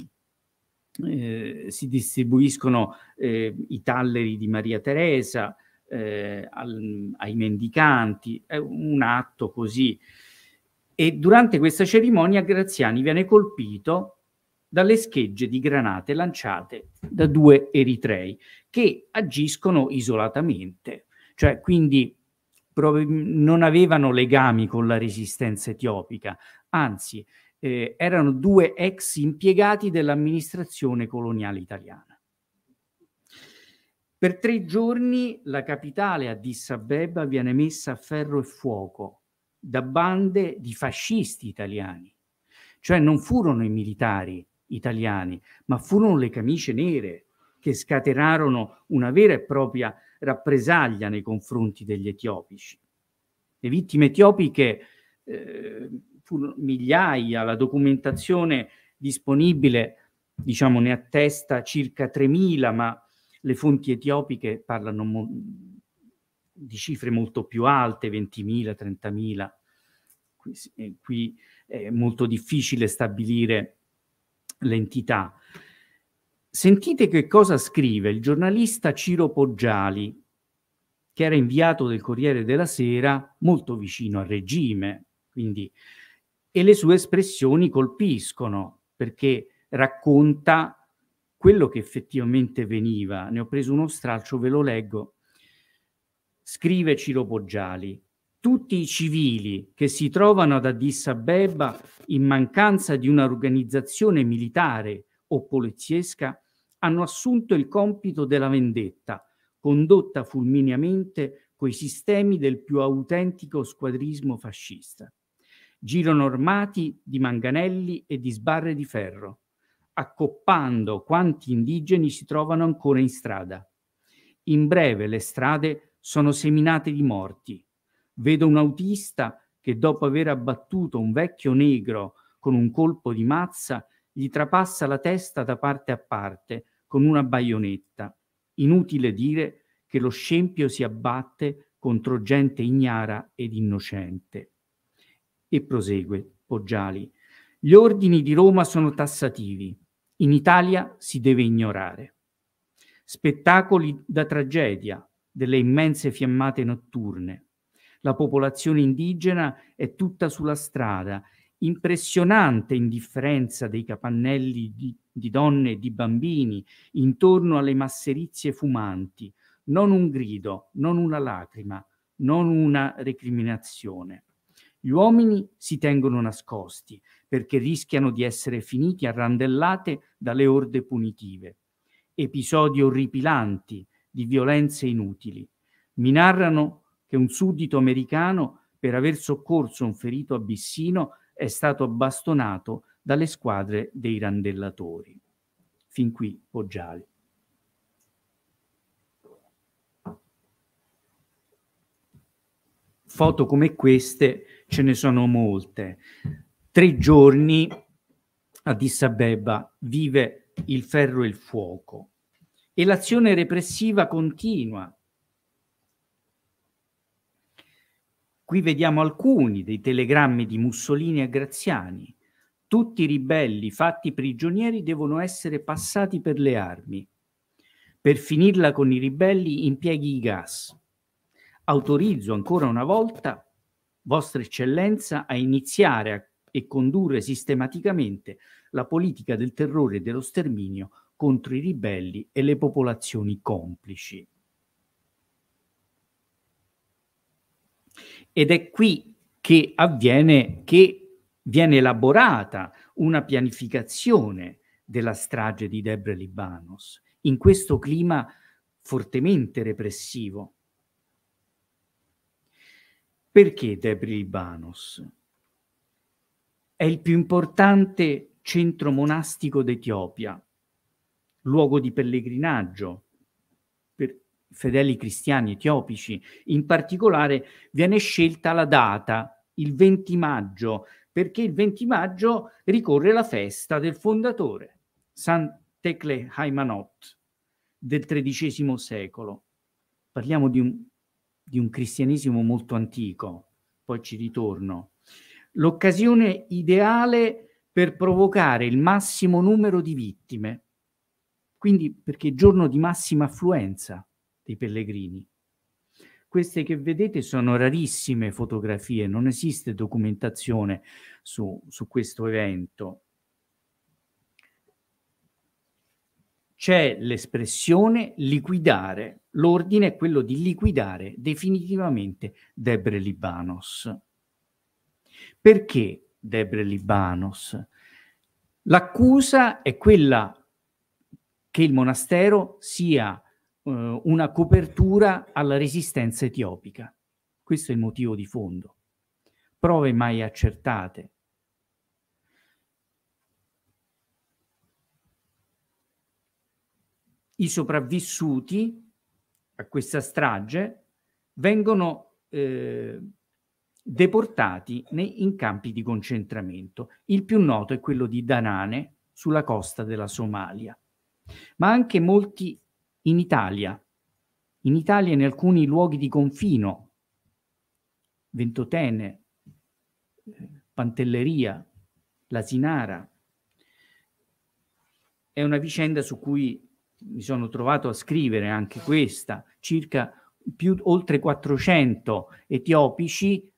eh, si distribuiscono eh, i talleri di Maria Teresa eh, al, ai mendicanti, è un atto così. E durante questa cerimonia Graziani viene colpito dalle schegge di granate lanciate da due eritrei che agiscono isolatamente, cioè quindi non avevano legami con la resistenza etiopica, anzi eh, erano due ex impiegati dell'amministrazione coloniale italiana. Per tre giorni la capitale Addis Abeba viene messa a ferro e fuoco da bande di fascisti italiani, cioè non furono i militari italiani, ma furono le camicie nere che scatenarono una vera e propria rappresaglia nei confronti degli etiopici. Le vittime etiopiche eh, furono migliaia, la documentazione disponibile diciamo, ne attesta circa 3.000, ma le fonti etiopiche parlano mo- di cifre molto più alte, 20.000, 30.000. Qui, eh, qui è molto difficile stabilire l'entità. Sentite che cosa scrive il giornalista Ciro Poggiali, che era inviato del Corriere della Sera molto vicino al regime, quindi, e le sue espressioni colpiscono perché racconta quello che effettivamente veniva. Ne ho preso uno stralcio, ve lo leggo. Scrive Ciro Poggiali, tutti i civili che si trovano ad Addis Abeba in mancanza di un'organizzazione militare o poliziesca hanno assunto il compito della vendetta, condotta fulmineamente coi sistemi del più autentico squadrismo fascista. Girano armati di manganelli e di sbarre di ferro, accoppando quanti indigeni si trovano ancora in strada. In breve le strade sono seminate di morti, Vedo un autista che dopo aver abbattuto un vecchio negro con un colpo di mazza, gli trapassa la testa da parte a parte con una baionetta. Inutile dire che lo scempio si abbatte contro gente ignara ed innocente. E prosegue Poggiali. Gli ordini di Roma sono tassativi. In Italia si deve ignorare. Spettacoli da tragedia, delle immense fiammate notturne, la popolazione indigena è tutta sulla strada, impressionante indifferenza dei capannelli di, di donne e di bambini intorno alle masserizie fumanti, non un grido, non una lacrima, non una recriminazione. Gli uomini si tengono nascosti perché rischiano di essere finiti a randellate dalle orde punitive. Episodi orripilanti di violenze inutili. Mi narrano che un suddito americano, per aver soccorso un ferito abissino, è stato bastonato dalle squadre dei randellatori. Fin qui Poggiali. Foto come queste ce ne sono molte. Tre giorni Addis Abeba vive il ferro e il fuoco e l'azione repressiva continua Qui vediamo alcuni dei telegrammi di Mussolini e Graziani. Tutti i ribelli fatti prigionieri devono essere passati per le armi. Per finirla con i ribelli impieghi i gas. Autorizzo ancora una volta Vostra Eccellenza a iniziare a, e condurre sistematicamente la politica del terrore e dello sterminio contro i ribelli e le popolazioni complici. Ed è qui che avviene, che viene elaborata una pianificazione della strage di Debre Libanos, in questo clima fortemente repressivo. Perché Debre Libanos? È il più importante centro monastico d'Etiopia, luogo di pellegrinaggio fedeli cristiani etiopici in particolare, viene scelta la data, il 20 maggio, perché il 20 maggio ricorre la festa del fondatore, San Tecle Haimanot, del XIII secolo. Parliamo di un, di un cristianesimo molto antico, poi ci ritorno. L'occasione ideale per provocare il massimo numero di vittime, quindi perché giorno di massima affluenza dei pellegrini. Queste che vedete sono rarissime fotografie, non esiste documentazione su, su questo evento. C'è l'espressione liquidare, l'ordine è quello di liquidare definitivamente Debre Libanos. Perché Debre Libanos? L'accusa è quella che il monastero sia eh, una copertura alla resistenza etiopica. Questo è il motivo di fondo. Prove mai accertate. I sopravvissuti a questa strage vengono eh, deportati nei, in campi di concentramento. Il più noto è quello di Danane, sulla costa della Somalia. Ma anche molti in Italia, in Italia in alcuni luoghi di confino, Ventotene, Pantelleria, Lasinara. È una vicenda su cui mi sono trovato a scrivere anche questa, circa più, oltre 400 etiopici,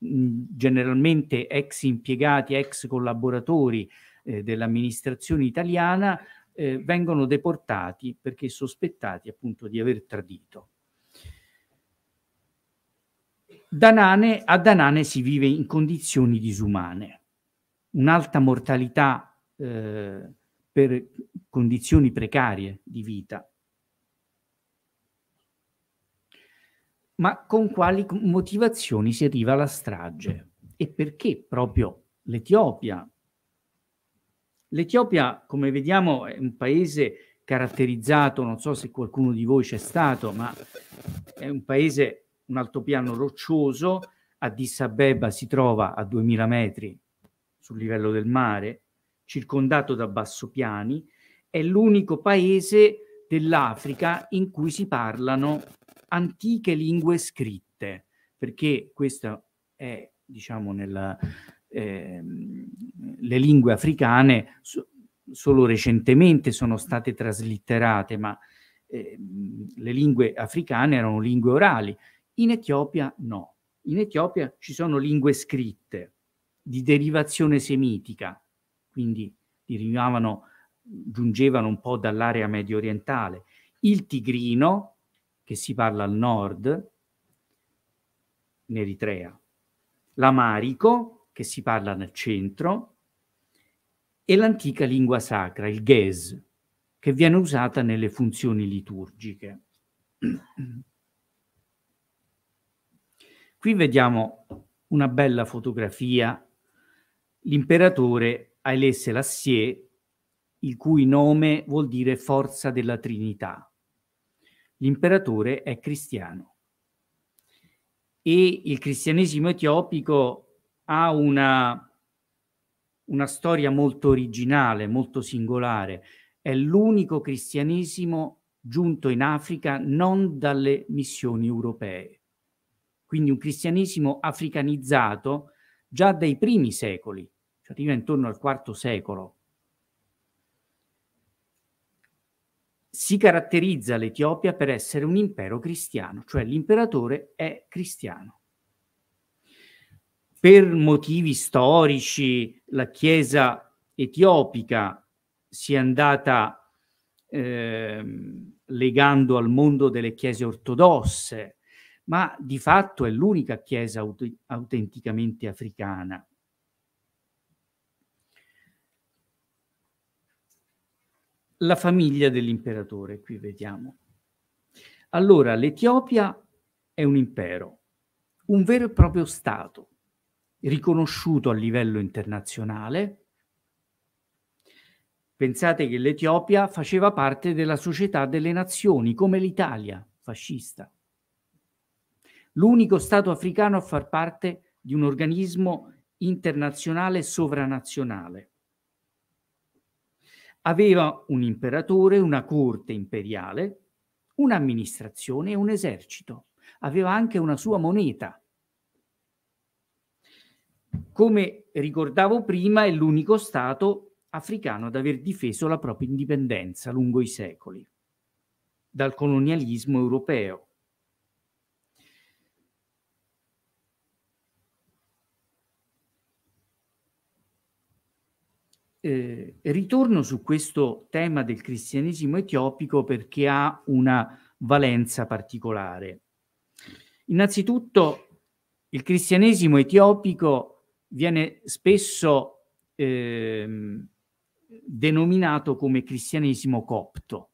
generalmente ex impiegati, ex collaboratori eh, dell'amministrazione italiana, eh, vengono deportati perché sospettati appunto di aver tradito. Danane, a Danane si vive in condizioni disumane, un'alta mortalità eh, per condizioni precarie di vita. Ma con quali motivazioni si arriva alla strage? E perché proprio l'Etiopia, L'Etiopia, come vediamo, è un paese caratterizzato, non so se qualcuno di voi c'è stato, ma è un paese, un altopiano roccioso, Addis Abeba si trova a 2000 metri sul livello del mare, circondato da bassopiani, è l'unico paese dell'Africa in cui si parlano antiche lingue scritte, perché questa è, diciamo, nella, Ehm, le lingue africane so, solo recentemente sono state traslitterate, ma eh, le lingue africane erano lingue orali. In Etiopia no. In Etiopia ci sono lingue scritte di derivazione semitica, quindi derivavano, giungevano un po' dall'area medio orientale. Il tigrino, che si parla al nord, in Eritrea, l'amarico, che si parla nel centro, e l'antica lingua sacra, il Ghez, che viene usata nelle funzioni liturgiche. Qui vediamo una bella fotografia. L'imperatore Haile Selassie, il cui nome vuol dire forza della Trinità. L'imperatore è cristiano e il cristianesimo etiopico ha una, una storia molto originale, molto singolare. È l'unico cristianesimo giunto in Africa non dalle missioni europee. Quindi un cristianesimo africanizzato già dai primi secoli, cioè arriva intorno al IV secolo. Si caratterizza l'Etiopia per essere un impero cristiano, cioè l'imperatore è cristiano per motivi storici la Chiesa etiopica si è andata eh, legando al mondo delle chiese ortodosse, ma di fatto è l'unica chiesa aut- autenticamente africana. La famiglia dell'imperatore, qui vediamo. Allora, l'Etiopia è un impero, un vero e proprio Stato riconosciuto a livello internazionale. Pensate che l'Etiopia faceva parte della società delle nazioni, come l'Italia fascista. L'unico Stato africano a far parte di un organismo internazionale sovranazionale. Aveva un imperatore, una corte imperiale, un'amministrazione e un esercito. Aveva anche una sua moneta, come ricordavo prima, è l'unico Stato africano ad aver difeso la propria indipendenza lungo i secoli dal colonialismo europeo. Eh, ritorno su questo tema del cristianesimo etiopico perché ha una valenza particolare. Innanzitutto, il cristianesimo etiopico viene spesso eh, denominato come cristianesimo copto.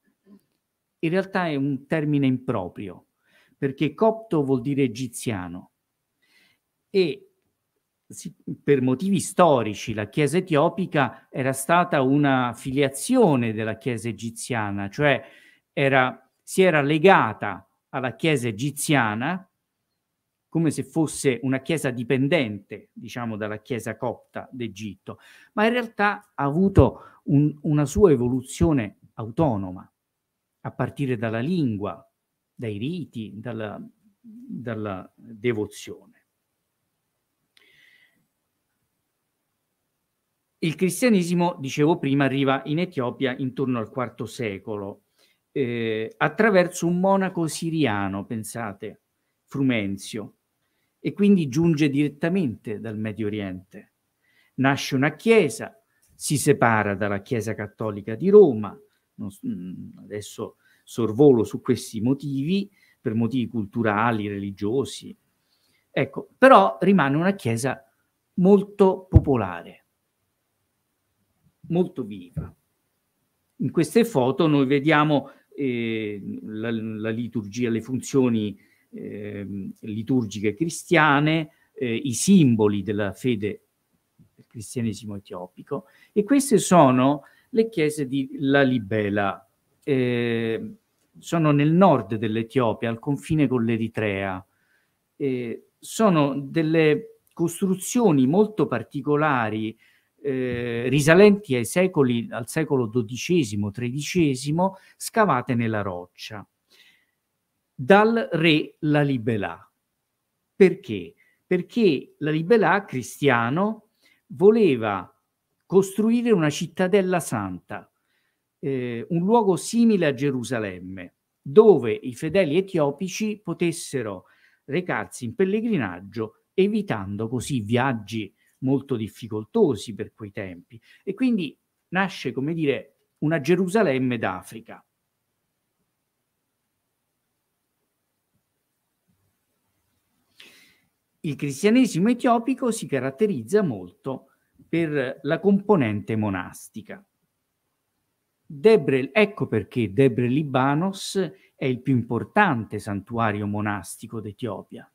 In realtà è un termine improprio, perché copto vuol dire egiziano e per motivi storici la Chiesa etiopica era stata una filiazione della Chiesa egiziana, cioè era, si era legata alla Chiesa egiziana come se fosse una chiesa dipendente, diciamo, dalla chiesa copta d'Egitto, ma in realtà ha avuto un, una sua evoluzione autonoma, a partire dalla lingua, dai riti, dalla, dalla devozione. Il cristianesimo, dicevo prima, arriva in Etiopia intorno al IV secolo eh, attraverso un monaco siriano, pensate, Frumenzio, e quindi giunge direttamente dal Medio Oriente. Nasce una chiesa, si separa dalla Chiesa Cattolica di Roma, mm, adesso sorvolo su questi motivi, per motivi culturali, religiosi. Ecco, però rimane una chiesa molto popolare, molto viva. In queste foto noi vediamo eh, la, la, liturgia, le funzioni Ehm, liturgiche cristiane, eh, i simboli della fede del cristianesimo etiopico e queste sono le chiese di Lalibela. Eh, sono nel nord dell'Etiopia, al confine con l'Eritrea. Eh, sono delle costruzioni molto particolari, eh, risalenti ai secoli, al secolo XII-XIII, scavate nella roccia dal re la libellà. Perché? Perché la libellà, cristiano, voleva costruire una cittadella santa, eh, un luogo simile a Gerusalemme, dove i fedeli etiopici potessero recarsi in pellegrinaggio, evitando così viaggi molto difficoltosi per quei tempi. E quindi nasce, come dire, una Gerusalemme d'Africa. Il cristianesimo etiopico si caratterizza molto per la componente monastica. Debre, ecco perché Debre Libanos è il più importante santuario monastico d'Etiopia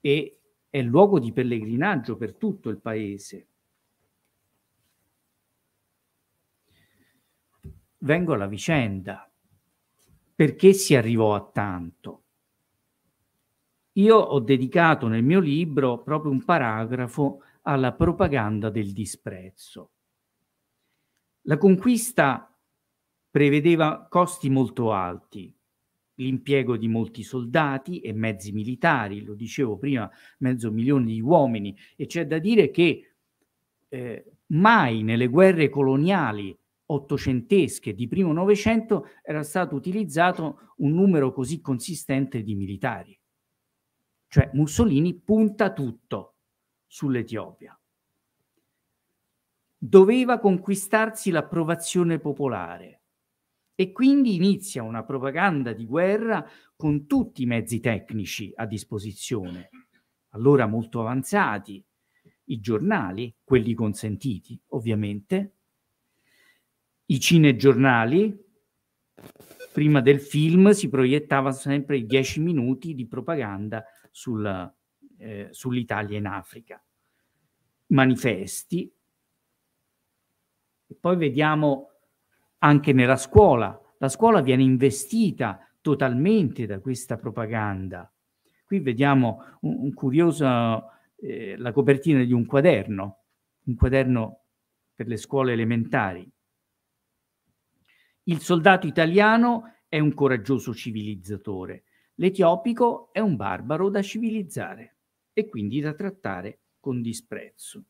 e è luogo di pellegrinaggio per tutto il paese. Vengo alla vicenda. Perché si arrivò a tanto? Io ho dedicato nel mio libro proprio un paragrafo alla propaganda del disprezzo. La conquista prevedeva costi molto alti, l'impiego di molti soldati e mezzi militari, lo dicevo prima, mezzo milione di uomini, e c'è da dire che eh, mai nelle guerre coloniali ottocentesche di primo novecento era stato utilizzato un numero così consistente di militari. Cioè Mussolini punta tutto sull'Etiopia. Doveva conquistarsi l'approvazione popolare e quindi inizia una propaganda di guerra con tutti i mezzi tecnici a disposizione, allora molto avanzati, i giornali, quelli consentiti ovviamente, i cinegiornali, prima del film si proiettava sempre i dieci minuti di propaganda sulla, eh, sull'Italia in Africa. Manifesti. E poi vediamo anche nella scuola. La scuola viene investita totalmente da questa propaganda. Qui vediamo un, un curioso, eh, la copertina di un quaderno, un quaderno per le scuole elementari. Il soldato italiano è un coraggioso civilizzatore. L'etiopico è un barbaro da civilizzare e quindi da trattare con disprezzo.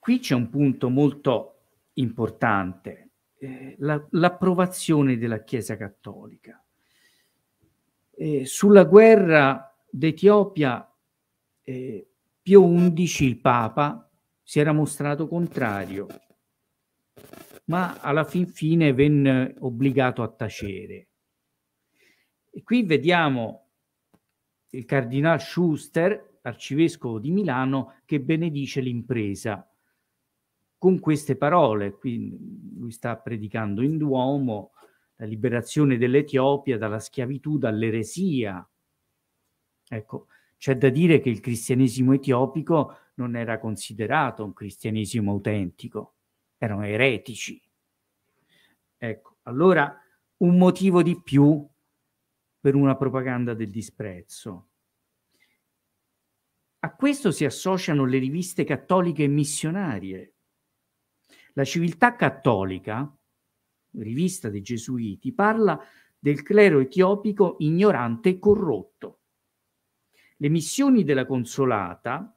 Qui c'è un punto molto importante, eh, la, l'approvazione della Chiesa Cattolica. Eh, sulla guerra d'Etiopia, eh, Pio XI, il Papa, si era mostrato contrario ma alla fin fine venne obbligato a tacere. E qui vediamo il cardinale Schuster, arcivescovo di Milano, che benedice l'impresa. Con queste parole, qui lui sta predicando in Duomo la liberazione dell'Etiopia dalla schiavitù, dall'eresia. Ecco, c'è da dire che il cristianesimo etiopico non era considerato un cristianesimo autentico erano eretici. Ecco, allora un motivo di più per una propaganda del disprezzo. A questo si associano le riviste cattoliche e missionarie. La civiltà cattolica, rivista dei gesuiti, parla del clero etiopico ignorante e corrotto. Le missioni della consolata,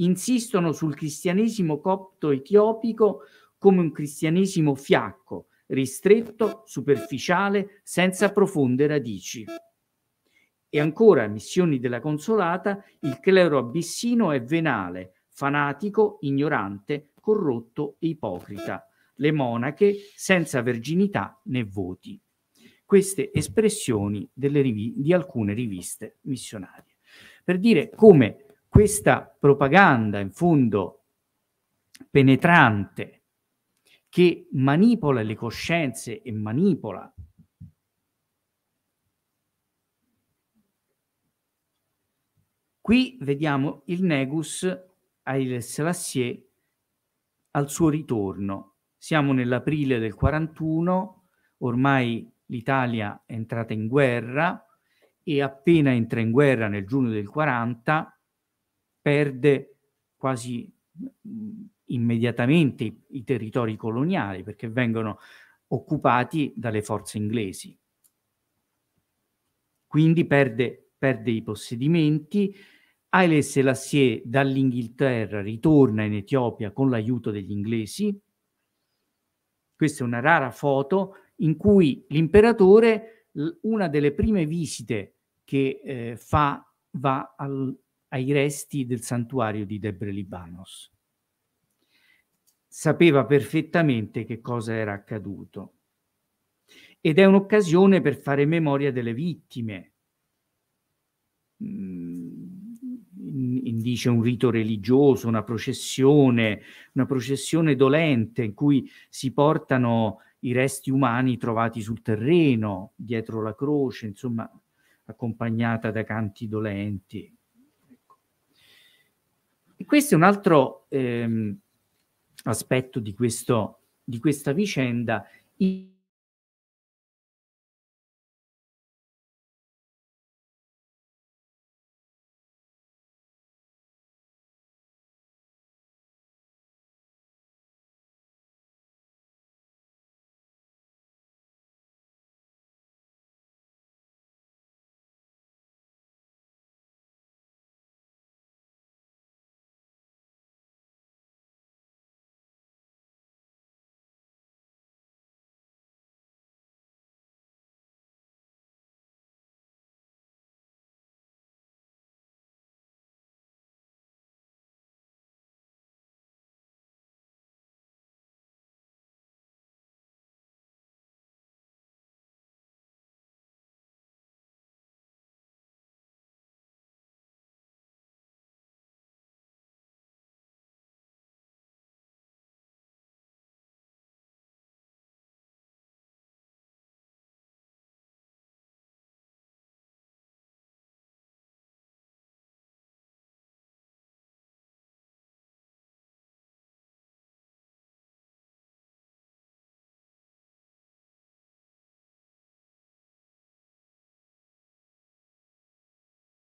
insistono sul cristianesimo copto-etiopico come un cristianesimo fiacco, ristretto, superficiale, senza profonde radici. E ancora, missioni della consolata, il clero abissino è venale, fanatico, ignorante, corrotto e ipocrita, le monache senza verginità né voti. Queste espressioni rivi- di alcune riviste missionarie. Per dire come questa propaganda in fondo penetrante che manipola le coscienze e manipola Qui vediamo il Negus Haile Selassie al suo ritorno. Siamo nell'aprile del 41, ormai l'Italia è entrata in guerra e appena entra in guerra nel giugno del 40 perde quasi immediatamente i, i territori coloniali perché vengono occupati dalle forze inglesi. Quindi perde, perde i possedimenti. Haile Selassie dall'Inghilterra ritorna in Etiopia con l'aiuto degli inglesi. Questa è una rara foto in cui l'imperatore, una delle prime visite che eh, fa, va al, ai resti del santuario di Debre Libanos. Sapeva perfettamente che cosa era accaduto ed è un'occasione per fare memoria delle vittime. Mm, indice un rito religioso, una processione, una processione dolente in cui si portano i resti umani trovati sul terreno, dietro la croce, insomma, accompagnata da canti dolenti. E questo è un altro ehm, aspetto di, questo, di questa vicenda.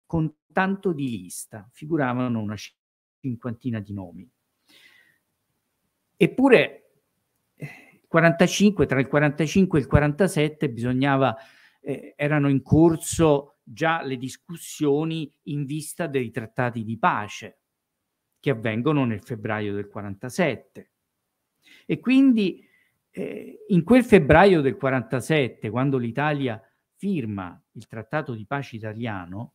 con tanto di lista, figuravano una cinquantina di nomi. Eppure 45, eh, tra il 45 e il 47 bisognava, eh, erano in corso già le discussioni in vista dei trattati di pace che avvengono nel febbraio del 47. E quindi eh, in quel febbraio del 47, quando l'Italia firma il trattato di pace italiano,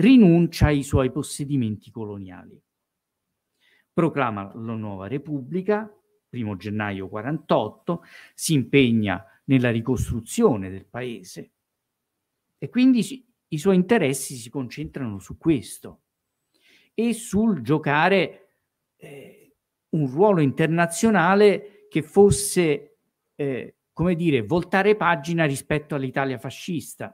rinuncia ai suoi possedimenti coloniali. Proclama la nuova Repubblica, 1 gennaio 48, si impegna nella ricostruzione del paese e quindi i suoi interessi si concentrano su questo e sul giocare eh, un ruolo internazionale che fosse, eh, come dire, voltare pagina rispetto all'Italia fascista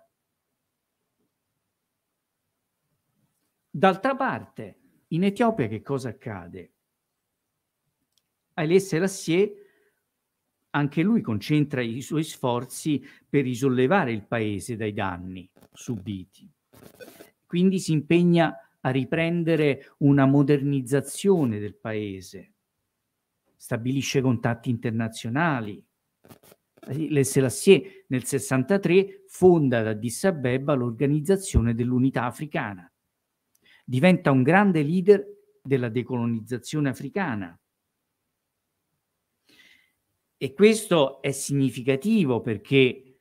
D'altra parte, in Etiopia che cosa accade? Haile Selassie anche lui concentra i suoi sforzi per risollevare il paese dai danni subiti. Quindi si impegna a riprendere una modernizzazione del paese, stabilisce contatti internazionali. Le Selassie nel 63 fonda ad Addis Abeba l'Organizzazione dell'Unità Africana, diventa un grande leader della decolonizzazione africana. E questo è significativo perché,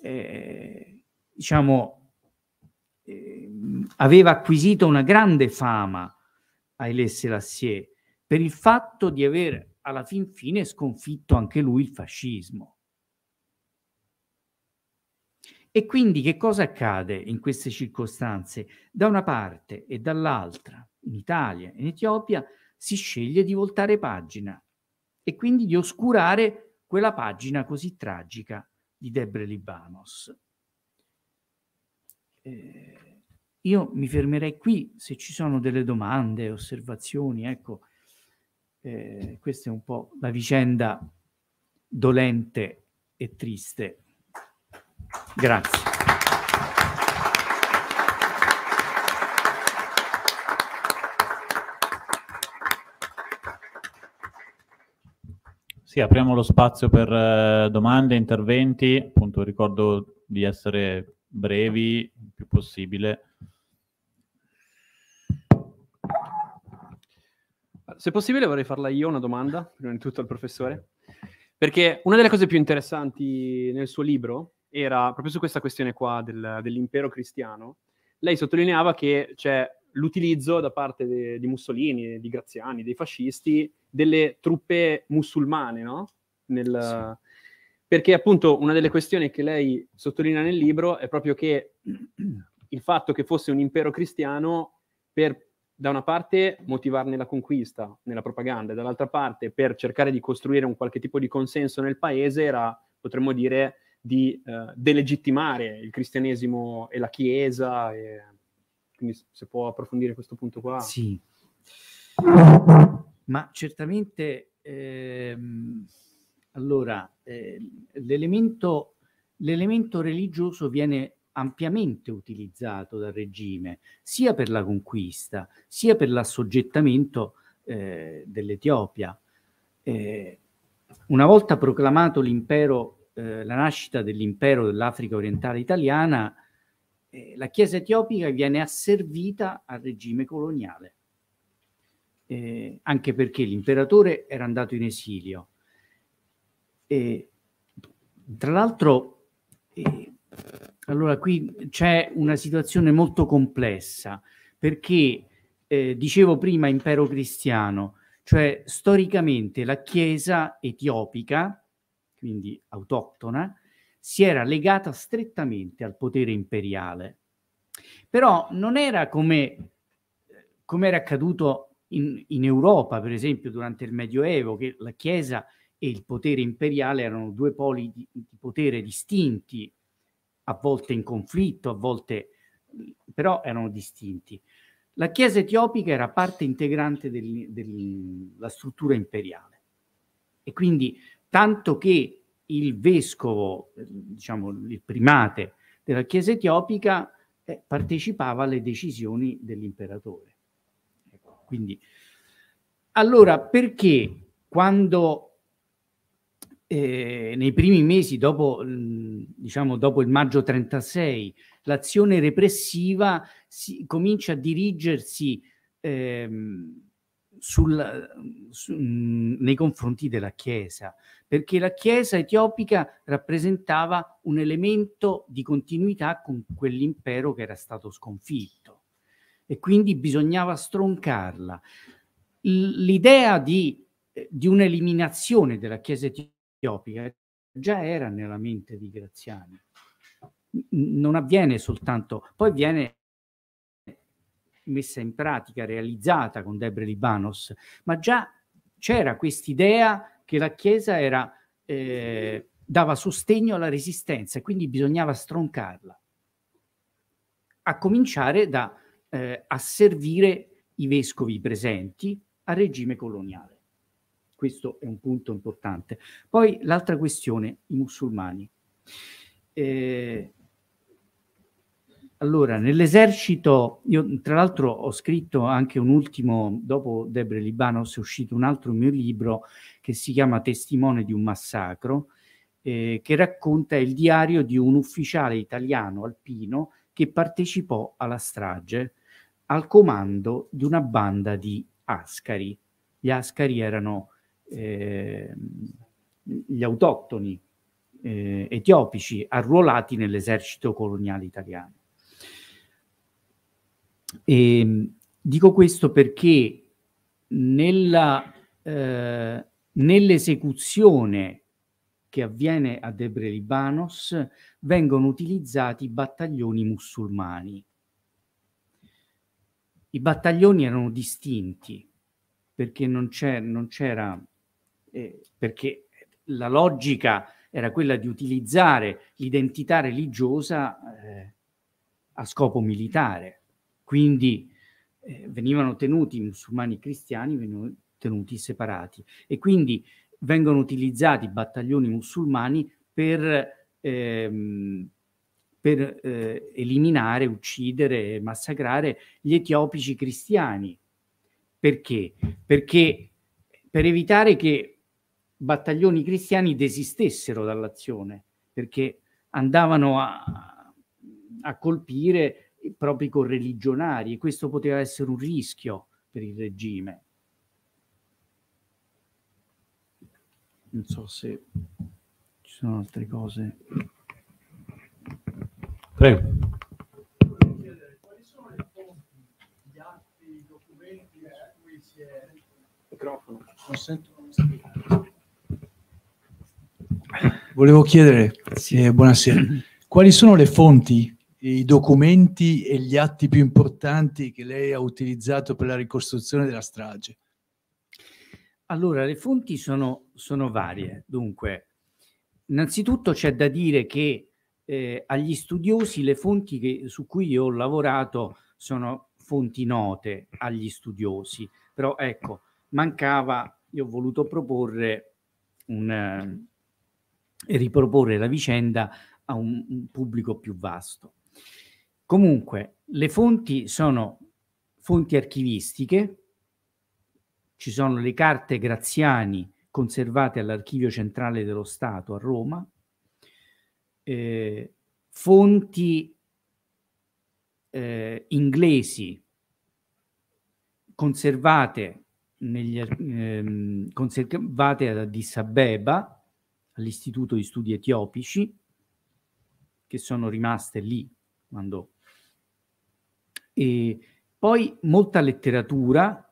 eh, diciamo, eh, aveva acquisito una grande fama Haile Selassie per il fatto di aver alla fin fine sconfitto anche lui il fascismo. E quindi che cosa accade in queste circostanze? Da una parte e dall'altra, in Italia e in Etiopia, si sceglie di voltare pagina e quindi di oscurare quella pagina così tragica di Debre Libanos. Eh, io mi fermerei qui se ci sono delle domande, osservazioni, ecco, eh, questa è un po' la vicenda dolente e triste Grazie. Sì, apriamo lo spazio per eh, domande, interventi. Appunto, ricordo di essere brevi il più possibile. Se possibile vorrei farla io una domanda, prima di tutto al professore, perché una delle cose più interessanti nel suo libro era proprio su questa questione qua del, dell'impero cristiano. Lei sottolineava che c'è l'utilizzo da parte de, di Mussolini, di Graziani, dei fascisti, delle truppe musulmane, no? Nel, sì. Perché appunto una delle questioni che lei sottolinea nel libro è proprio che il fatto che fosse un impero cristiano per da una parte motivarne la conquista nella propaganda e dall'altra parte per cercare di costruire un qualche tipo di consenso nel paese era, potremmo dire, di eh, delegittimare il cristianesimo e la Chiesa. E... Quindi se può approfondire questo punto qua. Sì, ma certamente ehm, allora eh, l'elemento, l'elemento religioso viene ampiamente utilizzato dal regime, sia per la conquista, sia per l'assoggettamento eh, dell'Etiopia. Eh, una volta proclamato l'impero eh, la nascita dell'impero dell'Africa orientale italiana, eh, la Chiesa etiopica viene asservita al regime coloniale, eh, anche perché l'imperatore era andato in esilio. E, tra l'altro, eh, allora qui c'è una situazione molto complessa, perché eh, dicevo prima impero cristiano, cioè storicamente la Chiesa etiopica, quindi autoctona, si era legata strettamente al potere imperiale. Però non era come, come era accaduto in, in Europa, per esempio, durante il Medioevo, che la Chiesa e il potere imperiale erano due poli di, di potere distinti, a volte in conflitto, a volte però erano distinti. La Chiesa etiopica era parte integrante della struttura imperiale e quindi tanto che il vescovo, diciamo il primate della Chiesa etiopica, eh, partecipava alle decisioni dell'imperatore. Ecco, quindi, allora, perché quando eh, nei primi mesi dopo, diciamo, dopo il maggio 36 l'azione repressiva si, comincia a dirigersi ehm, sul, su, mhmm, nei confronti della Chiesa, perché la Chiesa etiopica rappresentava un elemento di continuità con quell'impero che era stato sconfitto e quindi bisognava stroncarla. L'idea di, eh, di un'eliminazione della Chiesa etiopica già era nella mente di Graziani. Non avviene soltanto, poi avviene messa in pratica, realizzata con Debre Libanos, ma già c'era quest'idea che la Chiesa era, eh, dava sostegno alla resistenza e quindi bisognava stroncarla, a cominciare da eh, asservire i vescovi presenti al regime coloniale. Questo è un punto importante. Poi l'altra questione, i musulmani. Eh, allora, nell'esercito, io tra l'altro ho scritto anche un ultimo, dopo Debre Libano, è uscito un altro mio libro che si chiama Testimone di un massacro, eh, che racconta il diario di un ufficiale italiano alpino che partecipò alla strage al comando di una banda di ascari. Gli ascari erano eh, gli autoctoni eh, etiopici arruolati nell'esercito coloniale italiano. E, ehm, dico questo perché nella, eh, nell'esecuzione che avviene a Debre Libanos vengono utilizzati battaglioni musulmani. I battaglioni erano distinti perché non, non c'era, eh, perché la logica era quella di utilizzare l'identità religiosa eh, a scopo militare. Quindi eh, venivano tenuti i musulmani cristiani, venivano tenuti separati e quindi vengono utilizzati battaglioni musulmani per, ehm, per eh, eliminare, uccidere, massacrare gli etiopici cristiani. Perché? Perché per evitare che battaglioni cristiani desistessero dall'azione, perché andavano a, a colpire propri correligionari e questo poteva essere un rischio per il regime. Non so se ci sono altre cose. Prego. Quali sono le fonti, gli atti, documenti su Volevo chiedere, eh, buonasera, quali sono le fonti i documenti e gli atti più importanti che lei ha utilizzato per la ricostruzione della strage? Allora, le fonti sono, sono varie. Dunque, innanzitutto c'è da dire che eh, agli studiosi le fonti che, su cui io ho lavorato sono fonti note agli studiosi, però ecco, mancava, io ho voluto proporre un, eh, riproporre la vicenda a un, un pubblico più vasto. Comunque, le fonti sono fonti archivistiche, ci sono le carte Graziani conservate all'Archivio Centrale dello Stato a Roma, eh, fonti eh, inglesi conservate, negli, ehm, conservate ad Addis Abeba, all'Istituto di Studi Etiopici, che sono rimaste lì quando e poi molta letteratura,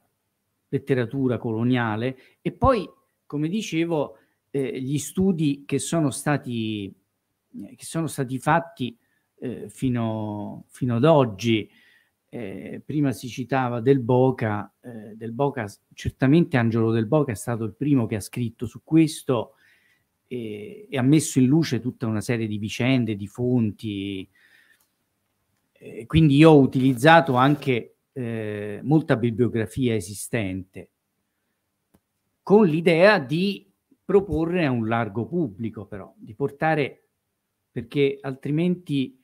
letteratura coloniale e poi, come dicevo, eh, gli studi che sono stati, eh, che sono stati fatti eh, fino, fino, ad oggi. Eh, prima si citava Del Boca, eh, Del Boca, certamente Angelo Del Boca è stato il primo che ha scritto su questo e, e ha messo in luce tutta una serie di vicende, di fonti, eh, quindi io ho utilizzato anche eh, molta bibliografia esistente con l'idea di proporre a un largo pubblico però, di portare, perché altrimenti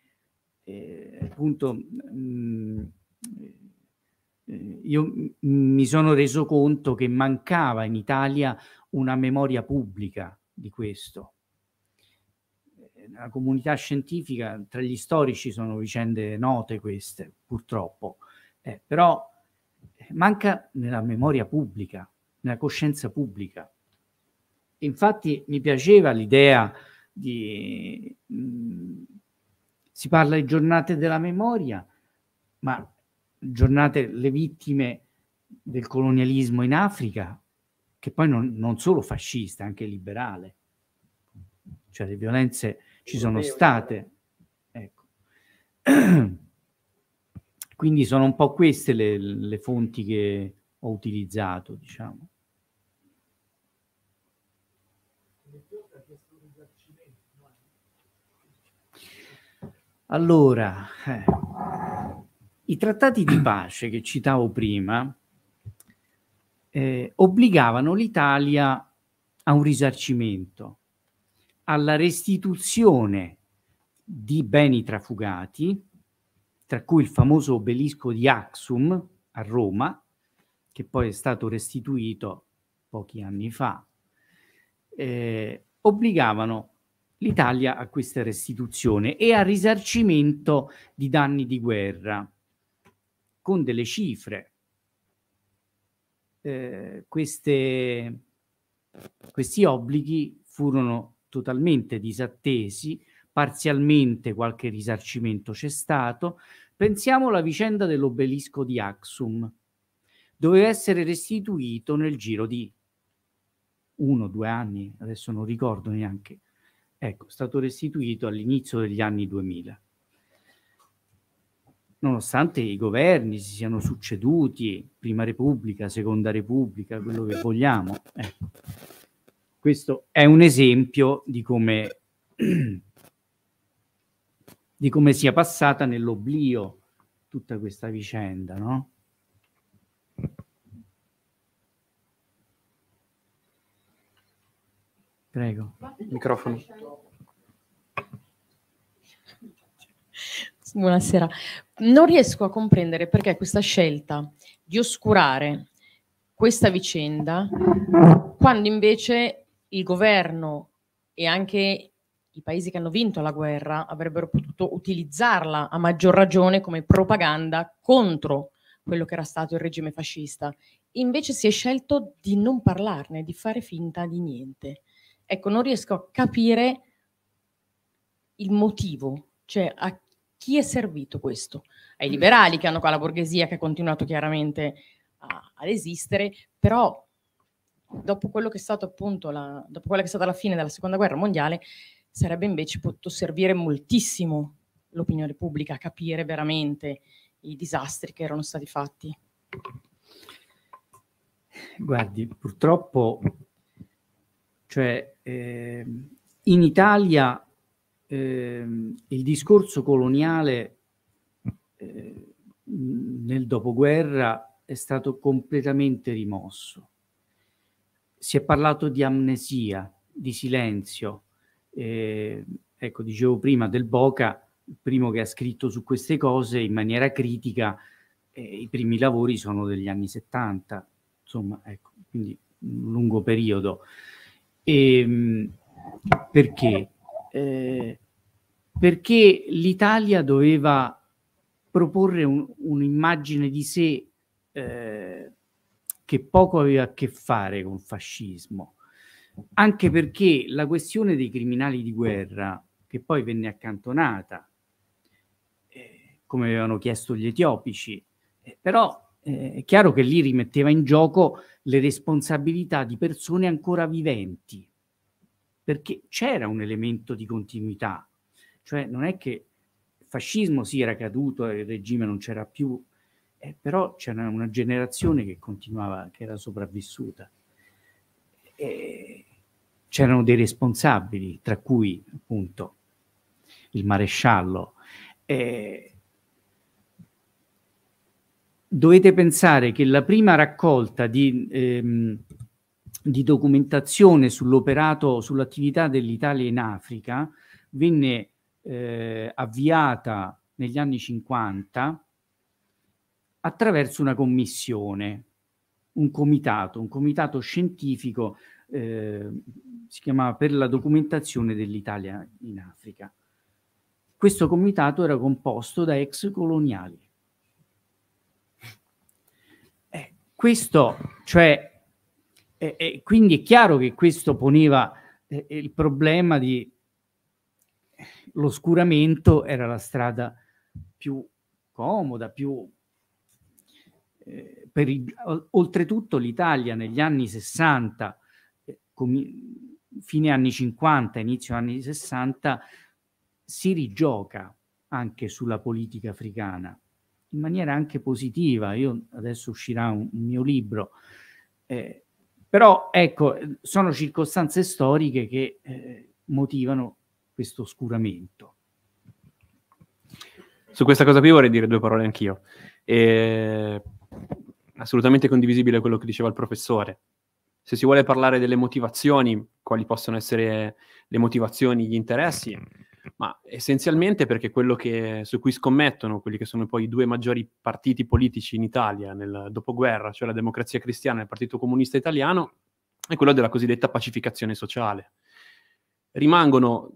eh, appunto mh, mm, eh, io mi sono reso conto che mancava in Italia una memoria pubblica di questo nella comunità scientifica, tra gli storici sono vicende note queste, purtroppo, eh, però eh, manca nella memoria pubblica, nella coscienza pubblica. Infatti mi piaceva l'idea di... Mh, mm, si parla di giornate della memoria, ma giornate le vittime del colonialismo in Africa, che poi non, non solo fascista, anche liberale, cioè le violenze ci sono state. Ecco. Quindi sono un po' queste le, le fonti che ho utilizzato, diciamo. Allora, eh, i trattati di pace che citavo prima eh, obbligavano l'Italia a un risarcimento alla restituzione di beni trafugati, tra cui il famoso obelisco di Axum a Roma, che poi è stato restituito pochi anni fa, eh, obbligavano l'Italia a questa restituzione e a risarcimento di danni di guerra con delle cifre. Eh, queste, questi obblighi furono totalmente disattesi, parzialmente qualche risarcimento c'è stato. Pensiamo alla vicenda dell'obelisco di Axum. Doveva essere restituito nel giro di uno o due anni, adesso non ricordo neanche. Ecco, è stato restituito all'inizio degli anni 2000. Nonostante i governi si siano succeduti, prima Repubblica, seconda Repubblica, quello che vogliamo, ecco. Questo è un esempio di come, di come sia passata nell'oblio tutta questa vicenda, no? Prego. Microfono. Buonasera. Non riesco a comprendere perché questa scelta di oscurare questa vicenda quando invece il governo e anche i paesi che hanno vinto la guerra avrebbero potuto utilizzarla a maggior ragione come propaganda contro quello che era stato il regime fascista. Invece si è scelto di non parlarne, di fare finta di niente. Ecco, non riesco a capire il motivo, cioè a chi è servito questo? Ai liberali che hanno qua la borghesia che ha continuato chiaramente a, ad esistere, però dopo, quello che è stato appunto la, dopo quella che è stata la fine della seconda guerra mondiale, sarebbe invece potuto servire moltissimo l'opinione pubblica a capire veramente i disastri che erano stati fatti. Guardi, purtroppo, cioè, eh, in Italia eh, il discorso coloniale eh, nel dopoguerra è stato completamente rimosso si è parlato di amnesia, di silenzio. Eh, ecco, dicevo prima del Boca, il primo che ha scritto su queste cose in maniera critica, eh, i primi lavori sono degli anni 70, insomma, ecco, quindi un lungo periodo. E, ehm, perché? Eh, perché l'Italia doveva proporre un, un'immagine di sé eh, che poco aveva a che fare con fascismo, anche perché la questione dei criminali di guerra, che poi venne accantonata, eh, come avevano chiesto gli etiopici, eh, però eh, è chiaro che lì rimetteva in gioco le responsabilità di persone ancora viventi, perché c'era un elemento di continuità, cioè non è che il fascismo si era caduto il regime non c'era più, eh, però c'era una generazione che continuava, che era sopravvissuta. E c'erano dei responsabili, tra cui appunto il maresciallo. Eh, dovete pensare che la prima raccolta di, ehm, di documentazione sull'operato, sull'attività dell'Italia in Africa venne eh, avviata negli anni 50 attraverso una commissione, un comitato, un comitato scientifico, eh, si chiamava per la documentazione dell'Italia in Africa. Questo comitato era composto da ex coloniali. Eh, questo, cioè, eh, eh, quindi è chiaro che questo poneva eh, eh, il problema di l'oscuramento era la strada più comoda, più eh, per i, oltretutto l'Italia negli anni 60, eh, com- fine anni 50, inizio anni 60, si rigioca anche sulla politica africana in maniera anche positiva. Io adesso uscirà un, un mio libro. Eh, però ecco, sono circostanze storiche che eh, motivano questo oscuramento. Su questa cosa qui vorrei dire due parole anch'io. Eh, assolutamente condivisibile quello che diceva il professore. Se si vuole parlare delle motivazioni, quali possono essere le motivazioni, gli interessi, ma essenzialmente perché quello che, su cui scommettono quelli che sono poi i due maggiori partiti politici in Italia nel dopoguerra, cioè la democrazia cristiana e il Partito Comunista Italiano, è quello della cosiddetta pacificazione sociale. Rimangono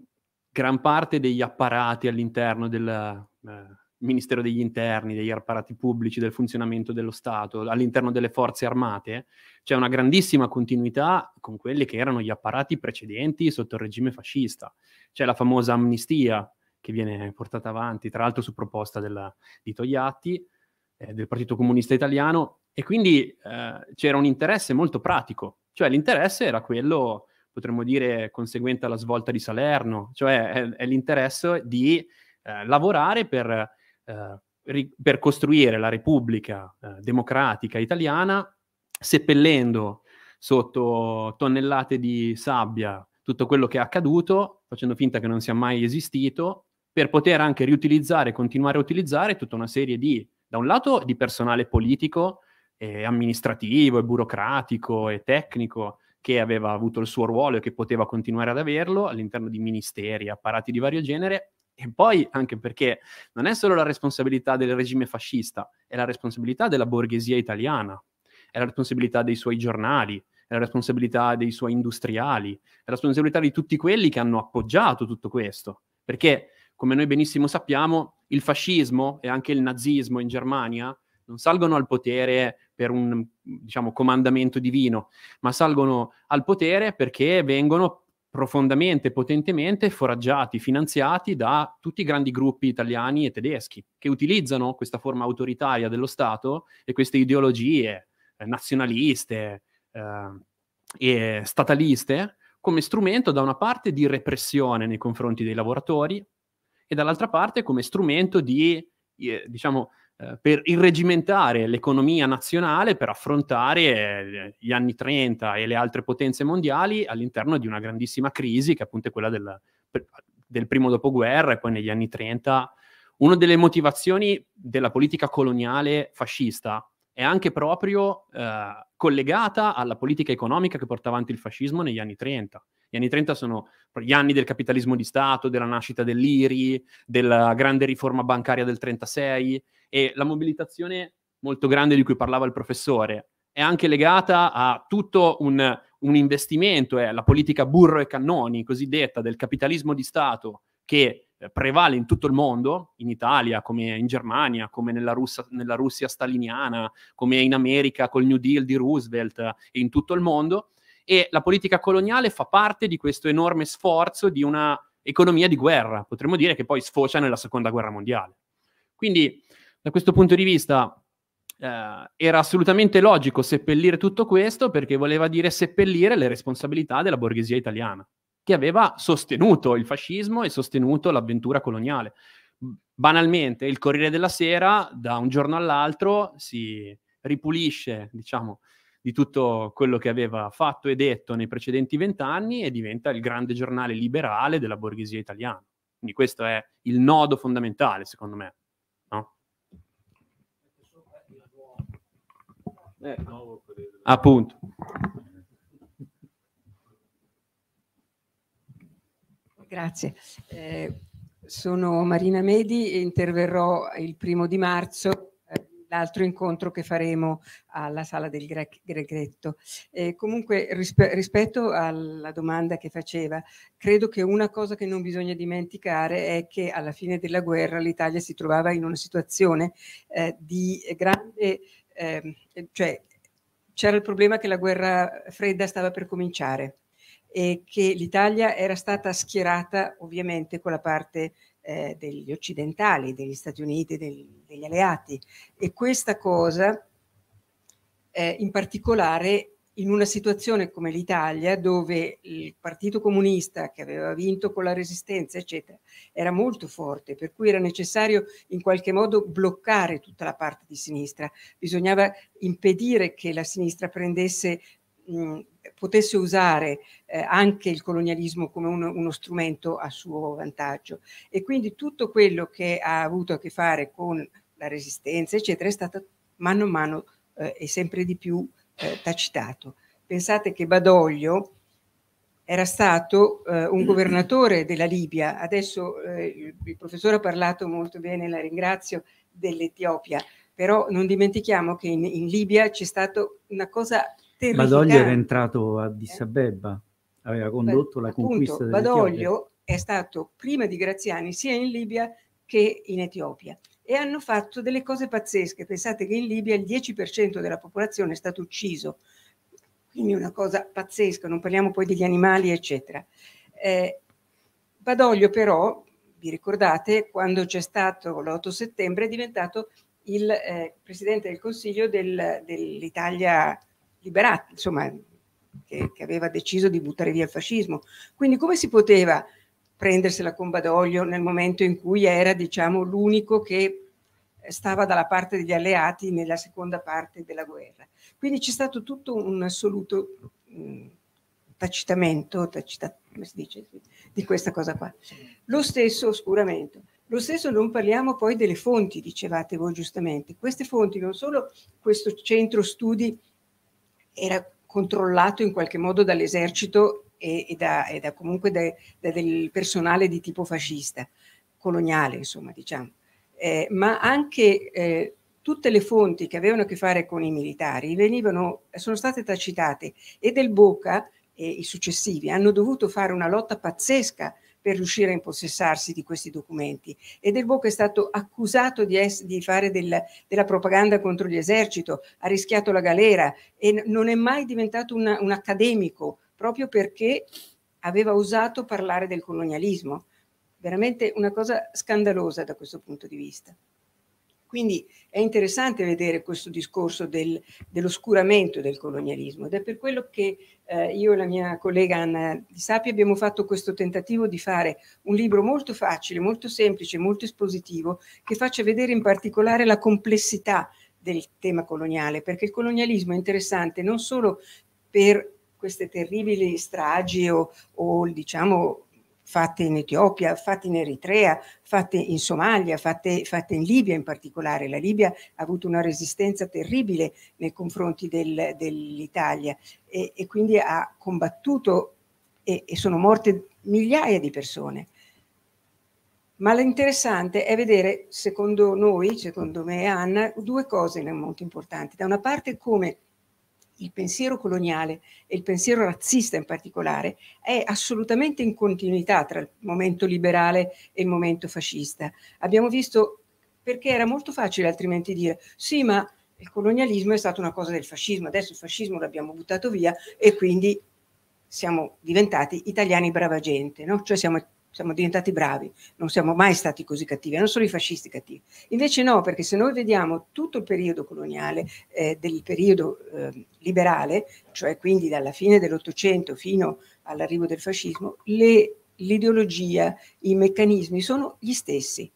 gran parte degli apparati all'interno del, eh, Ministero degli Interni, degli apparati pubblici, del funzionamento dello Stato, all'interno delle forze armate, c'è una grandissima continuità con quelli che erano gli apparati precedenti sotto il regime fascista. C'è la famosa amnistia che viene portata avanti, tra l'altro su proposta della, di Togliatti, eh, del Partito Comunista Italiano, e quindi eh, c'era un interesse molto pratico, cioè l'interesse era quello, potremmo dire, conseguente alla svolta di Salerno, cioè è, eh, è l'interesse di eh, lavorare per eh, ri- per costruire la Repubblica eh, Democratica Italiana, seppellendo sotto tonnellate di sabbia tutto quello che è accaduto, facendo finta che non sia mai esistito, per poter anche riutilizzare, e continuare a utilizzare tutta una serie di, da un lato, di personale politico, eh, amministrativo, e burocratico e tecnico che aveva avuto il suo ruolo e che poteva continuare ad averlo all'interno di ministeri, apparati di vario genere, e poi anche perché non è solo la responsabilità del regime fascista, è la responsabilità della borghesia italiana, è la responsabilità dei suoi giornali, è la responsabilità dei suoi industriali, è la responsabilità di tutti quelli che hanno appoggiato tutto questo. Perché, come noi benissimo sappiamo, il fascismo e anche il nazismo in Germania non salgono al potere per un diciamo, comandamento divino, ma salgono al potere perché vengono profondamente, potentemente foraggiati, finanziati da tutti i grandi gruppi italiani e tedeschi che utilizzano questa forma autoritaria dello Stato e queste ideologie eh, nazionaliste eh, e stataliste come strumento da una parte di repressione nei confronti dei lavoratori e dall'altra parte come strumento di, eh, diciamo, eh, per irregimentare l'economia nazionale per affrontare eh, gli anni 30 e le altre potenze mondiali all'interno di una grandissima crisi che appunto è quella del, del primo dopoguerra e poi negli anni 30. Una delle motivazioni della politica coloniale fascista è anche proprio eh, collegata alla politica economica che porta avanti il fascismo negli anni 30. Gli anni 30 sono gli anni del capitalismo di Stato, della nascita dell'IRI, della grande riforma bancaria del 36 e la mobilitazione molto grande di cui parlava il professore è anche legata a tutto un, un investimento, è eh, la politica burro e cannoni cosiddetta del capitalismo di Stato che eh, prevale in tutto il mondo, in Italia, come in Germania, come nella, Russa, nella Russia staliniana, come in America col New Deal di Roosevelt eh, e in tutto il mondo, e la politica coloniale fa parte di questo enorme sforzo di una economia di guerra, potremmo dire che poi sfocia nella seconda guerra mondiale. Quindi da questo punto di vista eh, era assolutamente logico seppellire tutto questo perché voleva dire seppellire le responsabilità della borghesia italiana, che aveva sostenuto il fascismo e sostenuto l'avventura coloniale. Banalmente, il Corriere della Sera da un giorno all'altro si ripulisce, diciamo, di tutto quello che aveva fatto e detto nei precedenti vent'anni e diventa il grande giornale liberale della borghesia italiana. Quindi questo è il nodo fondamentale, secondo me. No? Eh, appunto. Grazie. Eh, sono Marina Medi e interverrò il primo di marzo l'altro incontro che faremo alla sala del Gre Gregretto. Eh, comunque rispe rispetto alla domanda che faceva, credo che una cosa che non bisogna dimenticare è che alla fine della guerra l'Italia si trovava in una situazione eh, di grande, eh, cioè c'era il problema che la guerra fredda stava per cominciare e che l'Italia era stata schierata ovviamente con la parte eh, degli occidentali, degli Stati Uniti, del, degli alleati. E questa cosa, eh, in particolare in una situazione come l'Italia, dove il Partito Comunista, che aveva vinto con la Resistenza, eccetera, era molto forte, per cui era necessario in qualche modo bloccare tutta la parte di sinistra. Bisognava impedire che la sinistra prendesse mh, potesse usare eh, anche il colonialismo come uno, uno, strumento a suo vantaggio. E quindi tutto quello che ha avuto a che fare con la resistenza, eccetera, è stato mano a mano eh, e sempre di più eh, tacitato. Pensate che Badoglio era stato eh, un governatore della Libia, adesso il, eh, il professore ha parlato molto bene, la ringrazio, dell'Etiopia, però non dimentichiamo che in, in Libia c'è stata una cosa Badoglio era entrato a Addis eh. aveva condotto Beh, la conquista appunto, Badoglio è stato prima di Graziani sia in Libia che in Etiopia e hanno fatto delle cose pazzesche. Pensate che in Libia il 10% della popolazione è stato ucciso, quindi una cosa pazzesca, non parliamo poi degli animali, eccetera. Eh, Badoglio però, vi ricordate, quando c'è stato l'8 settembre è diventato il eh, Presidente del Consiglio del, dell'Italia liberato, insomma, che, che, aveva deciso di buttare via il fascismo. Quindi come si poteva prendersela con Badoglio nel momento in cui era, diciamo, l'unico che stava dalla parte degli alleati nella seconda parte della guerra. Quindi c'è stato tutto un assoluto mh, mm, tacitamento, tacita, come si dice, di questa cosa qua. Lo stesso oscuramento. Lo stesso non parliamo poi delle fonti, dicevate voi giustamente. Queste fonti non solo questo centro studi era controllato in qualche modo dall'esercito e, e, da, e da, comunque da, da del personale di tipo fascista, coloniale insomma diciamo, eh, ma anche eh, tutte le fonti che avevano a che fare con i militari venivano, sono state tacitate e del Bocca e i successivi hanno dovuto fare una lotta pazzesca per riuscire a impossessarsi di questi documenti. E Del Bocca è stato accusato di, es- di fare del, della propaganda contro gli eserciti, ha rischiato la galera e non è mai diventato una, un accademico proprio perché aveva osato parlare del colonialismo. Veramente una cosa scandalosa da questo punto di vista. Quindi è interessante vedere questo discorso del, dell'oscuramento del colonialismo ed è per quello che eh, io e la mia collega Anna Di Sapi abbiamo fatto questo tentativo di fare un libro molto facile, molto semplice, molto espositivo, che faccia vedere in particolare la complessità del tema coloniale, perché il colonialismo è interessante non solo per queste terribili stragi o, o diciamo fatte in Etiopia, fatte in Eritrea, fatte in Somalia, fatte, fatte, in Libia in particolare. La Libia ha avuto una resistenza terribile nei confronti del, dell'Italia e, e, quindi ha combattuto e, e sono morte migliaia di persone. Ma l'interessante è vedere, secondo noi, secondo me e Anna, due cose molto importanti. Da una parte come il pensiero coloniale e il pensiero razzista in particolare è assolutamente in continuità tra il momento liberale e il momento fascista. Abbiamo visto perché era molto facile altrimenti dire sì, ma il colonialismo è stata una cosa del fascismo, adesso il fascismo l'abbiamo buttato via e quindi siamo diventati italiani brava gente, no? cioè siamo siamo diventati bravi, non siamo mai stati così cattivi, non sono i fascisti cattivi. Invece no, perché se noi vediamo tutto il periodo coloniale, eh, del periodo eh, liberale, cioè quindi dalla fine dell'Ottocento fino all'arrivo del fascismo, l'ideologia, i meccanismi sono gli stessi.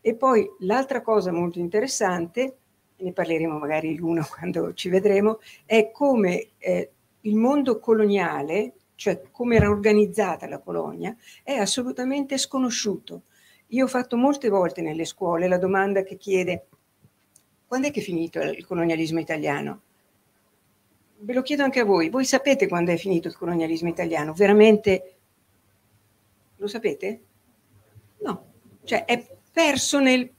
E poi l'altra cosa molto interessante, ne parleremo magari l'uno quando ci vedremo, è come eh, il mondo coloniale cioè come era organizzata la colonia, è assolutamente sconosciuto. Io ho fatto molte volte nelle scuole la domanda che chiede quando è che è finito il colonialismo italiano? Ve lo chiedo anche a voi, voi sapete quando è finito il colonialismo italiano? Veramente lo sapete? No, cioè è perso nel...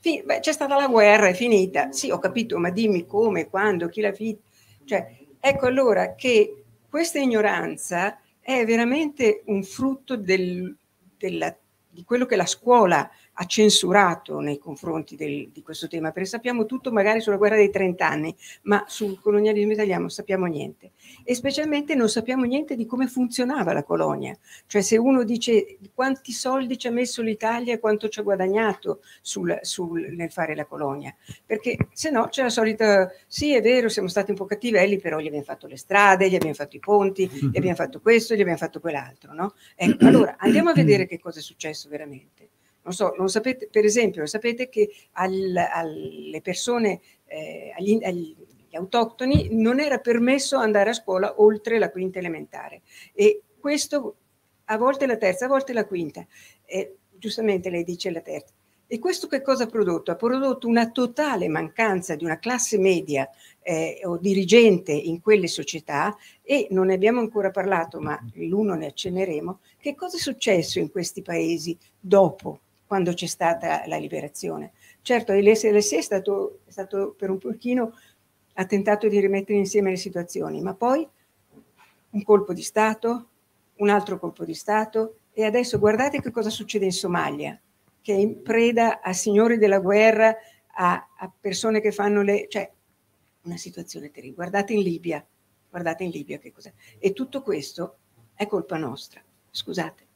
beh, c'è stata la guerra, è finita. Sì, ho capito, ma dimmi come, quando, chi l'ha finita? Cioè, ecco allora che questa ignoranza è veramente un frutto del, della, di quello che la scuola ha censurato nei confronti del, di questo tema, perché sappiamo tutto magari sulla guerra dei trent'anni, ma sul colonialismo italiano non sappiamo niente. E specialmente non sappiamo niente di come funzionava la colonia. Cioè se uno dice quanti soldi ci ha messo l'Italia e quanto ci ha guadagnato sul, sul, nel fare la colonia, perché se no c'è la solita, sì è vero, siamo stati un po' cattivelli, però gli abbiamo fatto le strade, gli abbiamo fatto i ponti, gli abbiamo fatto questo, gli abbiamo fatto quell'altro. No? Ecco, allora andiamo a vedere che cosa è successo veramente. Non so, non sapete, per esempio, sapete che al, alle persone, eh, agli, agli, autoctoni, non era permesso andare a scuola oltre la quinta elementare. E questo a volte la terza, a volte la quinta. E, giustamente lei dice la terza. E questo che cosa ha prodotto? Ha prodotto una totale mancanza di una classe media eh, o dirigente in quelle società e non ne abbiamo ancora parlato, ma l'uno ne accenneremo, che cosa è successo in questi paesi dopo quando c'è stata la liberazione. Certo, l'SLS è stato, è stato per un pochino ha tentato di rimettere insieme le situazioni, ma poi un colpo di Stato, un altro colpo di Stato e adesso guardate che cosa succede in Somalia, che è in preda a signori della guerra, a, a persone che fanno le... cioè una situazione terribile. Guardate in Libia, guardate in Libia che cos'è. E tutto questo è colpa nostra, scusate.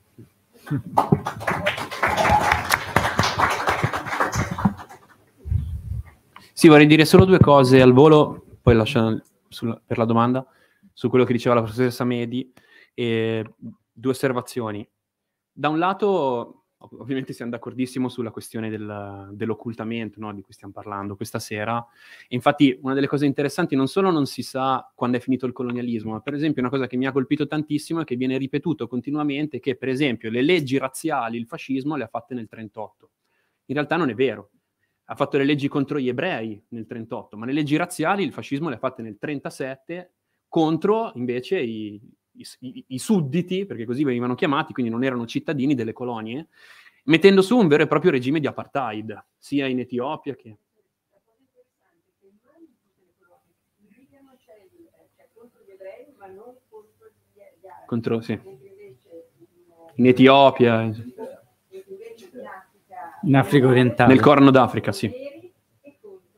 Sì, vorrei dire solo due cose al volo, poi lascio sulla, per la domanda su quello che diceva la professoressa Medi. Eh, due osservazioni. Da un lato ovviamente siamo d'accordissimo sulla questione del, dell'occultamento no? di cui stiamo parlando questa sera. E infatti una delle cose interessanti non solo non si sa quando è finito il colonialismo, ma per esempio una cosa che mi ha colpito tantissimo è che viene ripetuto continuamente che per esempio le leggi razziali, il fascismo le ha fatte nel 38. In realtà non è vero. Ha fatto le leggi contro gli ebrei nel 38, ma le leggi razziali il fascismo le ha fatte nel 37 contro invece i, i, i, sudditi, perché così venivano chiamati, quindi non erano cittadini delle colonie, mettendo su un vero e proprio regime di apartheid, sia in Etiopia che... Contro, sì. In Etiopia. In Africa orientale. Nel Corno d'Africa, sì.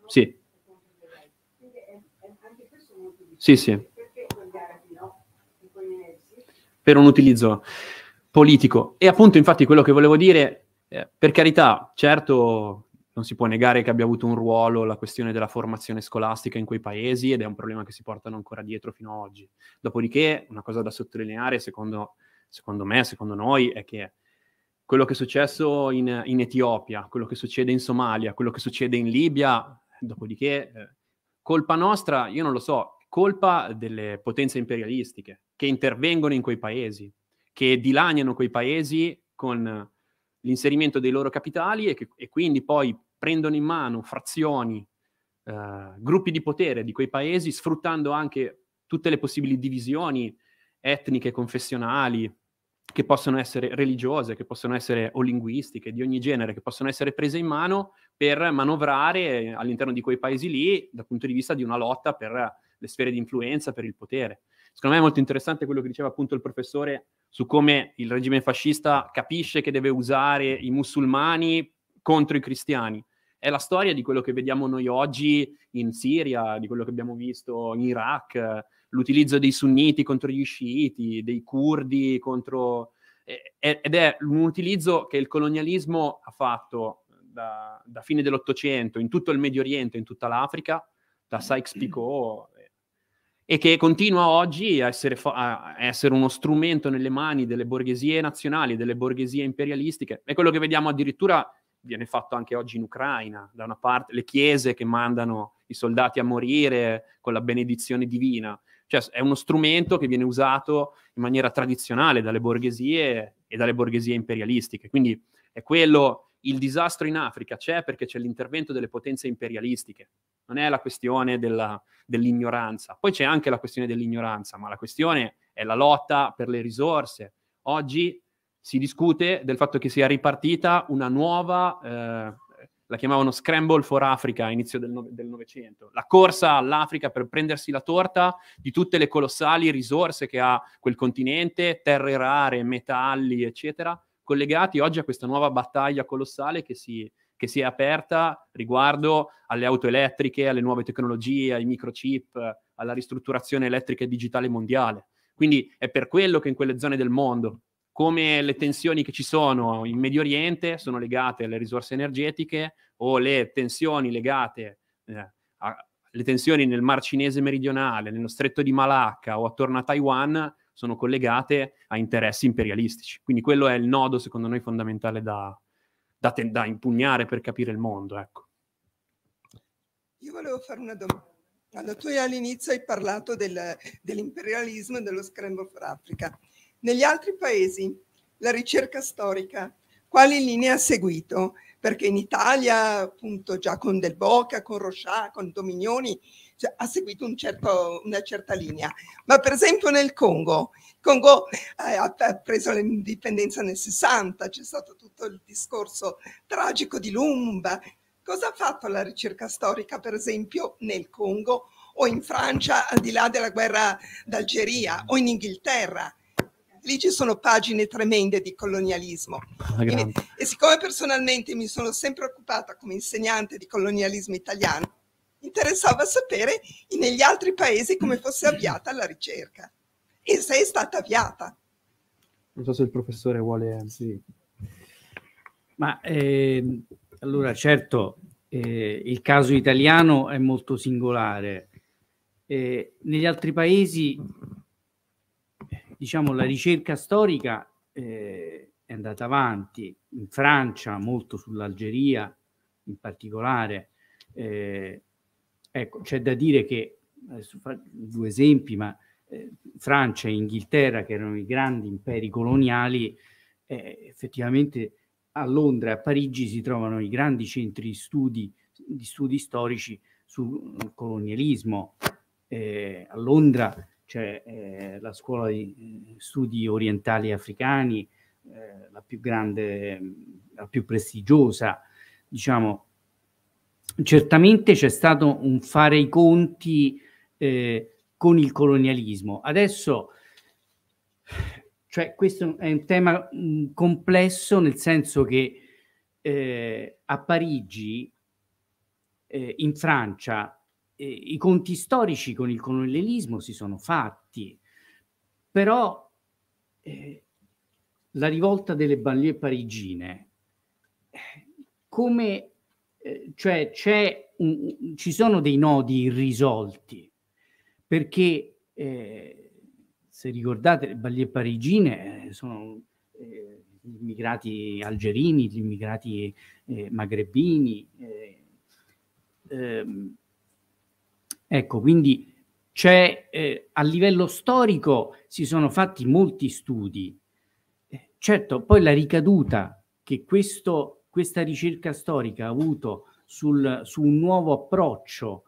Sì. Sì, sì per un utilizzo politico. E appunto, infatti, quello che volevo dire, eh, per carità, certo non si può negare che abbia avuto un ruolo la questione della formazione scolastica in quei paesi ed è un problema che si portano ancora dietro fino ad oggi. Dopodiché, una cosa da sottolineare, secondo, secondo me, secondo noi, è che quello che è successo in, in, Etiopia, quello che succede in Somalia, quello che succede in Libia, dopodiché, eh, colpa nostra, io non lo so, colpa delle potenze imperialistiche che intervengono in quei paesi, che dilaniano quei paesi con l'inserimento dei loro capitali e, che, e quindi poi prendono in mano frazioni, eh, gruppi di potere di quei paesi, sfruttando anche tutte le possibili divisioni etniche, confessionali, che possono essere religiose, che possono essere o linguistiche, di ogni genere, che possono essere prese in mano per manovrare all'interno di quei paesi lì dal punto di vista di una lotta per le sfere di influenza, per il potere. Secondo me è molto interessante quello che diceva appunto il professore su come il regime fascista capisce che deve usare i musulmani contro i cristiani. È la storia di quello che vediamo noi oggi in Siria, di quello che abbiamo visto in Iraq, l'utilizzo dei sunniti contro gli sciiti, dei curdi contro... Ed è un utilizzo che il colonialismo ha fatto da, da fine dell'Ottocento in tutto il Medio Oriente, in tutta l'Africa, da Sykes-Picot e che continua oggi a essere, fa- a essere, uno strumento nelle mani delle borghesie nazionali, delle borghesie imperialistiche. È quello che vediamo addirittura viene fatto anche oggi in Ucraina, da una parte le chiese che mandano i soldati a morire con la benedizione divina. Cioè è uno strumento che viene usato in maniera tradizionale dalle borghesie e dalle borghesie imperialistiche. Quindi è quello, il disastro in Africa c'è perché c'è l'intervento delle potenze imperialistiche non è la questione della, dell'ignoranza. Poi c'è anche la questione dell'ignoranza, ma la questione è la lotta per le risorse. Oggi si discute del fatto che sia ripartita una nuova, eh, la chiamavano Scramble for Africa a inizio del Novecento, la corsa all'Africa per prendersi la torta di tutte le colossali risorse che ha quel continente, terre rare, metalli, eccetera, collegati oggi a questa nuova battaglia colossale che si, che si è aperta riguardo alle auto elettriche, alle nuove tecnologie, ai microchip, alla ristrutturazione elettrica e digitale mondiale. Quindi è per quello che in quelle zone del mondo, come le tensioni che ci sono in Medio Oriente sono legate alle risorse energetiche o le tensioni legate eh, alle tensioni nel Mar Cinese meridionale, nello stretto di Malacca o attorno a Taiwan sono collegate a interessi imperialistici. Quindi quello è il nodo, secondo noi, fondamentale da, da, te- da impugnare per capire il mondo. Ecco. Io volevo fare una domanda. Allora, tu all'inizio hai parlato del, dell'imperialismo e dello scramble for Africa. Negli altri paesi la ricerca storica quali linee ha seguito perché in Italia appunto già con Del Boca, con Rochat, con Dominioni cioè, ha seguito un certo, una certa linea. Ma per esempio nel Congo, il Congo eh, ha preso l'indipendenza nel 60, c'è stato tutto il discorso tragico di Lumumba. Cosa ha fatto la ricerca storica per esempio nel Congo o in Francia al di là della guerra d'Algeria o in Inghilterra? lì ci sono pagine tremende di colonialismo. Ah, Quindi, e siccome personalmente mi sono sempre occupata come insegnante di colonialismo italiano, interessava sapere negli altri paesi come fosse avviata la ricerca e se è stata avviata. Non so se il professore vuole... Sì. Ma eh, allora certo, eh, il caso italiano è molto singolare. Eh, negli altri paesi diciamo, la ricerca storica eh, è andata avanti in Francia, molto sull'Algeria in particolare. Eh, ecco, c'è da dire che, adesso faccio due esempi, ma eh, Francia e Inghilterra, che erano i grandi imperi coloniali, eh, effettivamente a Londra e a Parigi si trovano i grandi centri di studi, di studi storici sul colonialismo. Eh, a Londra c'è eh, la scuola di eh, studi orientali africani, eh, la più grande, la più prestigiosa, diciamo. Certamente c'è stato un fare i conti eh, con il colonialismo. Adesso, cioè, questo è un tema mh, mm, complesso nel senso che eh, a Parigi, eh, in Francia, eh, i conti storici con il colonialismo si sono fatti, però eh, la rivolta delle banlieue parigine, eh, come, eh, cioè c'è un, ci sono dei nodi irrisolti, perché eh, se ricordate le banlieue parigine eh, sono gli immigrati algerini, gli immigrati magrebini. Ehm, Ecco, quindi c'è eh, a livello storico si sono fatti molti studi. Eh, certo, poi la ricaduta che questo, questa ricerca storica ha avuto sul, su un nuovo approccio,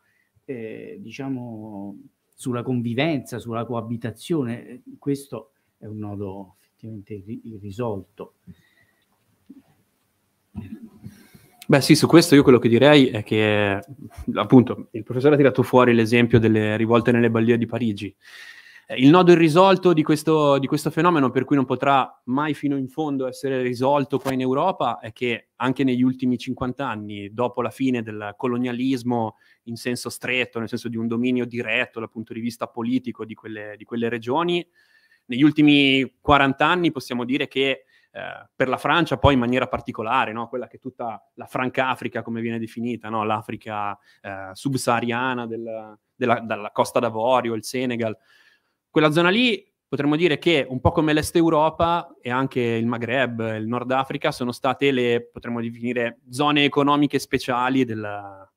eh, diciamo, sulla convivenza, sulla coabitazione, eh, questo è un nodo effettivamente irrisolto. Beh sì, su questo io quello che direi è che appunto il professore ha tirato fuori l'esempio delle rivolte nelle ballie di Parigi. Eh, il nodo irrisolto di questo, di questo fenomeno, per cui non potrà mai fino in fondo essere risolto qua in Europa, è che anche negli ultimi 50 anni, dopo la fine del colonialismo in senso stretto, nel senso di un dominio diretto dal punto di vista politico di quelle, di quelle regioni, negli ultimi 40 anni possiamo dire che eh, per la Francia poi in maniera particolare, no? quella che è tutta la Franca Africa, come viene definita, no? l'Africa eh, subsahariana del, della, dalla Costa d'Avorio, il Senegal, quella zona lì potremmo dire che un po' come l'Est Europa e anche il Maghreb, il Nord Africa, sono state le, potremmo definire, zone economiche speciali della,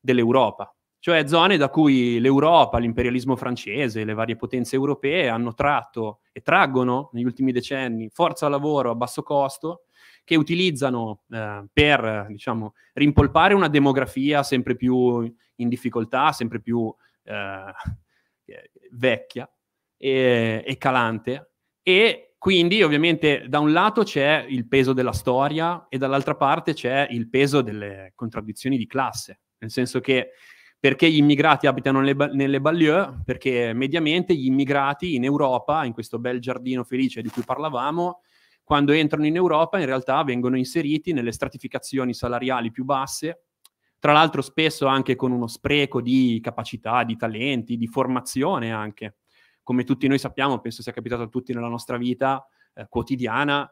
dell'Europa cioè zone da cui l'Europa, l'imperialismo francese, le varie potenze europee hanno tratto e traggono negli ultimi decenni forza lavoro a basso costo che utilizzano eh, per diciamo, rimpolpare una demografia sempre più in difficoltà, sempre più eh, vecchia e, e calante e quindi ovviamente da un lato c'è il peso della storia e dall'altra parte c'è il peso delle contraddizioni di classe, nel senso che perché gli immigrati abitano nelle, nelle banlieue? Perché mediamente gli immigrati in Europa, in questo bel giardino felice di cui parlavamo, quando entrano in Europa in realtà vengono inseriti nelle stratificazioni salariali più basse, tra l'altro spesso anche con uno spreco di capacità, di talenti, di formazione anche. Come tutti noi sappiamo, penso sia capitato a tutti nella nostra vita eh, quotidiana,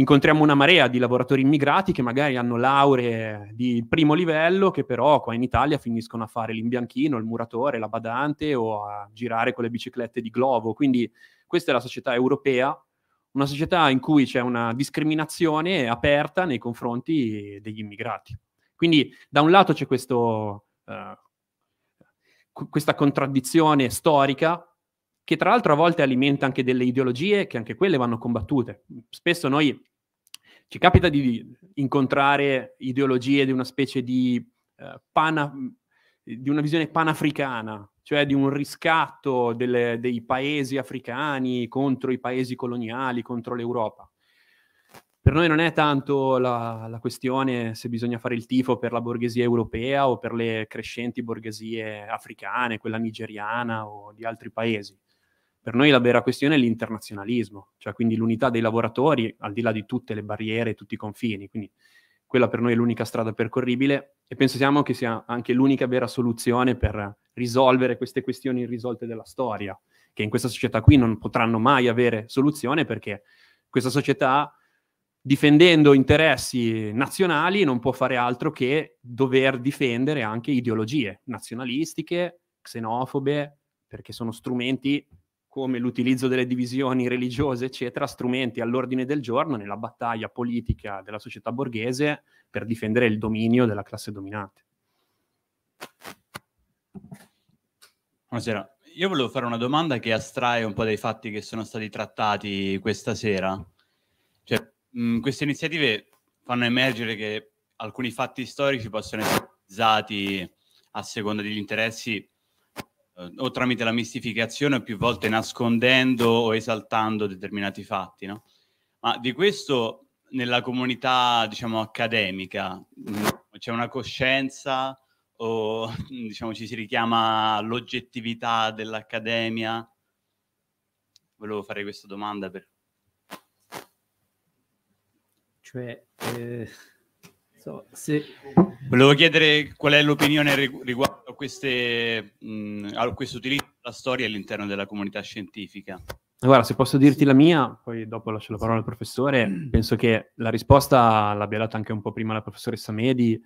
incontriamo una marea di lavoratori immigrati che magari hanno lauree di primo livello, che però qua in Italia finiscono a fare l'imbianchino, il muratore, la badante o a girare con le biciclette di globo. Quindi questa è la società europea, una società in cui c'è una discriminazione aperta nei confronti degli immigrati. Quindi da un lato c'è questo, uh, questa contraddizione storica che tra l'altro a volte alimenta anche delle ideologie che anche quelle vanno combattute. Spesso noi ci capita di incontrare ideologie di una specie di, eh, pana, di una visione panafricana, cioè di un riscatto delle, dei paesi africani contro i paesi coloniali, contro l'Europa. Per noi non è tanto la, la questione se bisogna fare il tifo per la borghesia europea o per le crescenti borghesie africane, quella nigeriana o di altri paesi per noi la vera questione è l'internazionalismo, cioè quindi l'unità dei lavoratori al di là di tutte le barriere, e tutti i confini. Quindi quella per noi è l'unica strada percorribile e pensiamo che sia anche l'unica vera soluzione per risolvere queste questioni irrisolte della storia, che in questa società qui non potranno mai avere soluzione perché questa società difendendo interessi nazionali non può fare altro che dover difendere anche ideologie nazionalistiche, xenofobe, perché sono strumenti come l'utilizzo delle divisioni religiose, eccetera, strumenti all'ordine del giorno nella battaglia politica della società borghese per difendere il dominio della classe dominante. Buonasera, io volevo fare una domanda che astrae un po' dai fatti che sono stati trattati questa sera. Cioè, mh, queste iniziative fanno emergere che alcuni fatti storici possono essere utilizzati a seconda degli interessi eh, o tramite la mistificazione o più volte nascondendo o esaltando determinati fatti, no? Ma di questo nella comunità, diciamo, accademica mm, c'è una coscienza o diciamo ci si richiama all'oggettività dell'accademia? Volevo fare questa domanda per... Cioè, eh So, se... Volevo chiedere qual è l'opinione riguardo a, queste, mh, a questo utilizzo della storia all'interno della comunità scientifica. Guarda, se posso dirti la mia, poi dopo lascio la parola al professore, mm. penso che la risposta l'abbia data anche un po' prima la professoressa Medi.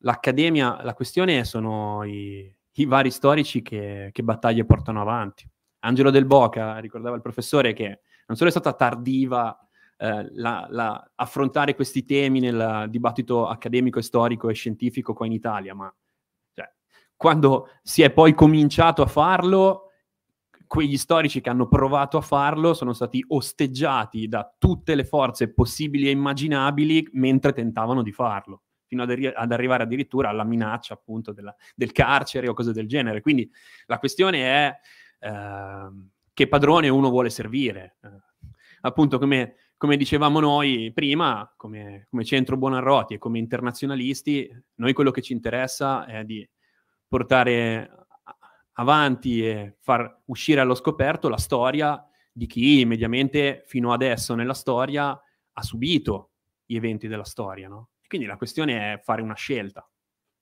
L'accademia, la questione sono i, i vari storici che, che, battaglie portano avanti. Angelo Del Boca ricordava il professore che non solo è stata tardiva eh, la, la, affrontare questi temi nel dibattito accademico, storico e scientifico qua in Italia, ma cioè, quando si è poi cominciato a farlo, quegli storici che hanno provato a farlo sono stati osteggiati da tutte le forze possibili e immaginabili mentre tentavano di farlo, fino ad, arri- ad arrivare addirittura alla minaccia appunto della, del carcere o cose del genere. Quindi la questione è eh, che padrone uno vuole servire. Eh, appunto come come dicevamo noi prima, come, come centro Buonarroti e come internazionalisti, noi quello che ci interessa è di portare avanti e far uscire allo scoperto la storia di chi mediamente fino adesso nella storia ha subito gli eventi della storia, no? Quindi la questione è fare una scelta.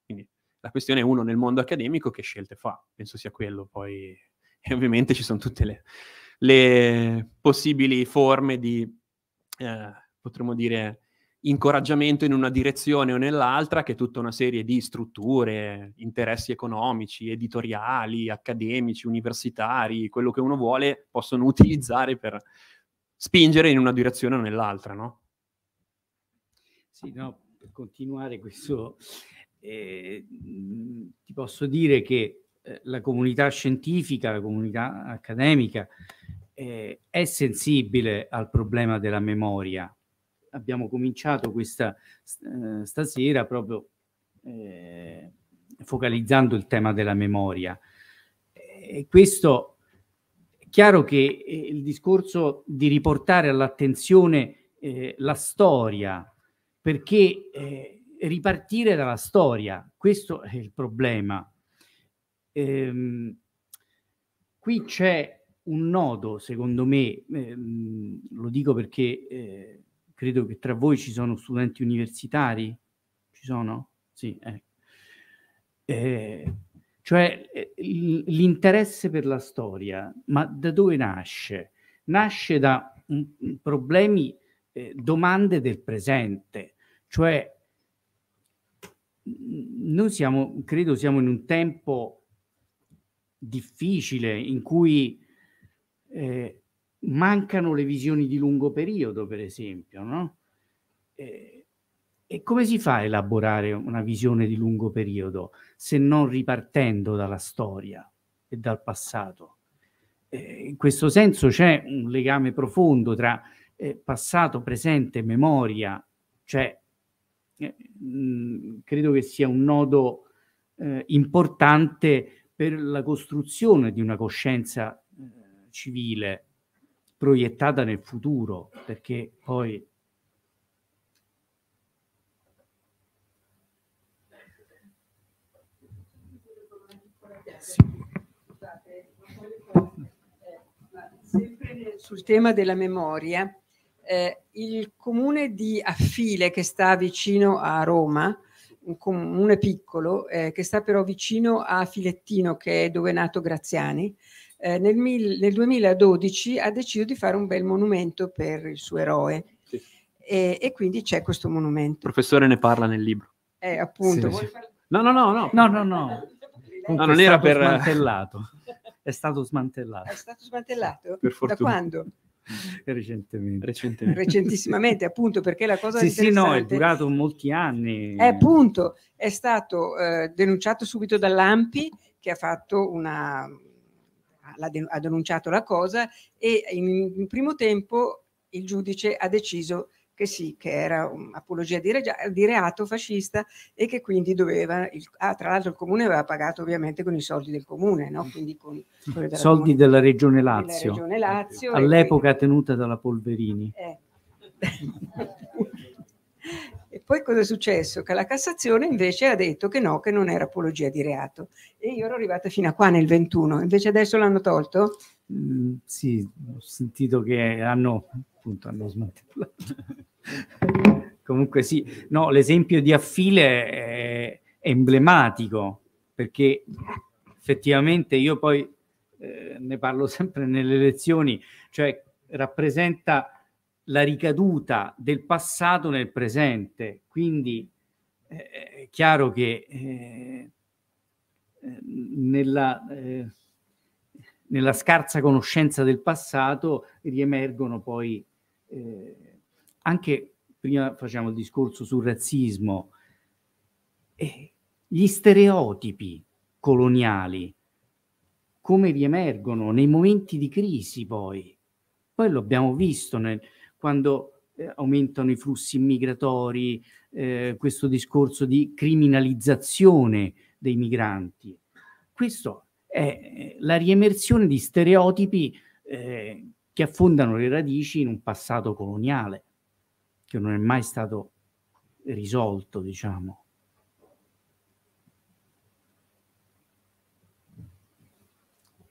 Quindi la questione è uno nel mondo accademico che scelte fa, penso sia quello poi. E ovviamente ci sono tutte le, le possibili forme di eh, potremmo dire, incoraggiamento in una direzione o nell'altra che tutta una serie di strutture, interessi economici, editoriali, accademici, universitari, quello che uno vuole, possono utilizzare per spingere in una direzione o nell'altra, no? Sì, no, per continuare questo, eh, ti posso dire che eh, la comunità scientifica, la comunità accademica, eh, è sensibile al problema della memoria. Abbiamo cominciato questa eh, stasera proprio eh, focalizzando il tema della memoria. E questo è chiaro che eh, il discorso di riportare all'attenzione eh, la storia, perché eh, ripartire dalla storia, questo è il problema. Ehm, qui c'è un nodo, secondo me, ehm, lo dico perché eh, credo che tra voi ci sono studenti universitari, ci sono? Sì, eh. eh cioè eh, l'interesse per la storia, ma da dove nasce? Nasce da um, problemi, eh, domande del presente, cioè noi siamo, credo siamo in un tempo difficile in cui eh, mancano le visioni di lungo periodo, per esempio, no? eh, e come si fa a elaborare una visione di lungo periodo se non ripartendo dalla storia e dal passato? Eh, in questo senso c'è un legame profondo tra ehm, passato, presente, memoria, cioè eh, mh, mhmm, credo che sia un nodo ehm, importante per la costruzione di una coscienza civile proiettata nel futuro, perché poi sì. sul tema della memoria, eh, il comune di Affile che sta vicino a Roma, un comune piccolo eh, che sta però vicino a Filettino che è dove è nato Graziani, eh, nel, mil, nel, 2012 ha deciso di fare un bel monumento per il suo eroe. Sì. E, e, quindi c'è questo monumento. Il professore ne parla nel libro. Eh, appunto. Sì, sì. No, no, no, no. no, no, no. no non era per... Smantellato. È stato smantellato. È stato smantellato? Per fortuna. Da quando? Recentemente. Recentemente. Recentissimamente, appunto, perché la cosa sì, Sì, no, è durato molti anni. È appunto, è stato eh, denunciato subito dall'AMPI che ha fatto una, ha denunciato la cosa e in, in primo tempo il giudice ha deciso che sì, che era un'apologia di, di, reato fascista e che quindi doveva, il, ah, tra l'altro il comune aveva pagato ovviamente con i soldi del comune, no? quindi con i soldi della regione Lazio, regione Lazio all'epoca quindi... tenuta dalla Polverini. Eh. E poi cosa è successo? Che la Cassazione invece ha detto che no, che non era apologia di reato. E io ero arrivata fino a qua nel 21, invece adesso l'hanno tolto? Mm, sì, ho sentito che hanno, appunto, hanno smantellato. Comunque sì, no, l'esempio di Affile è emblematico, perché effettivamente io poi eh, ne parlo sempre nelle lezioni, cioè rappresenta la ricaduta del passato nel presente. Quindi eh, è chiaro che eh, eh nella, eh, nella, scarsa conoscenza del passato riemergono poi eh, anche prima facciamo il discorso sul razzismo eh, gli stereotipi coloniali come riemergono nei momenti di crisi poi poi lo abbiamo visto nel, quando eh, aumentano i flussi migratori, eh, questo discorso di criminalizzazione dei migranti. Questo è eh, la riemersione di stereotipi eh, che affondano le radici in un passato coloniale, che non è mai stato risolto, diciamo.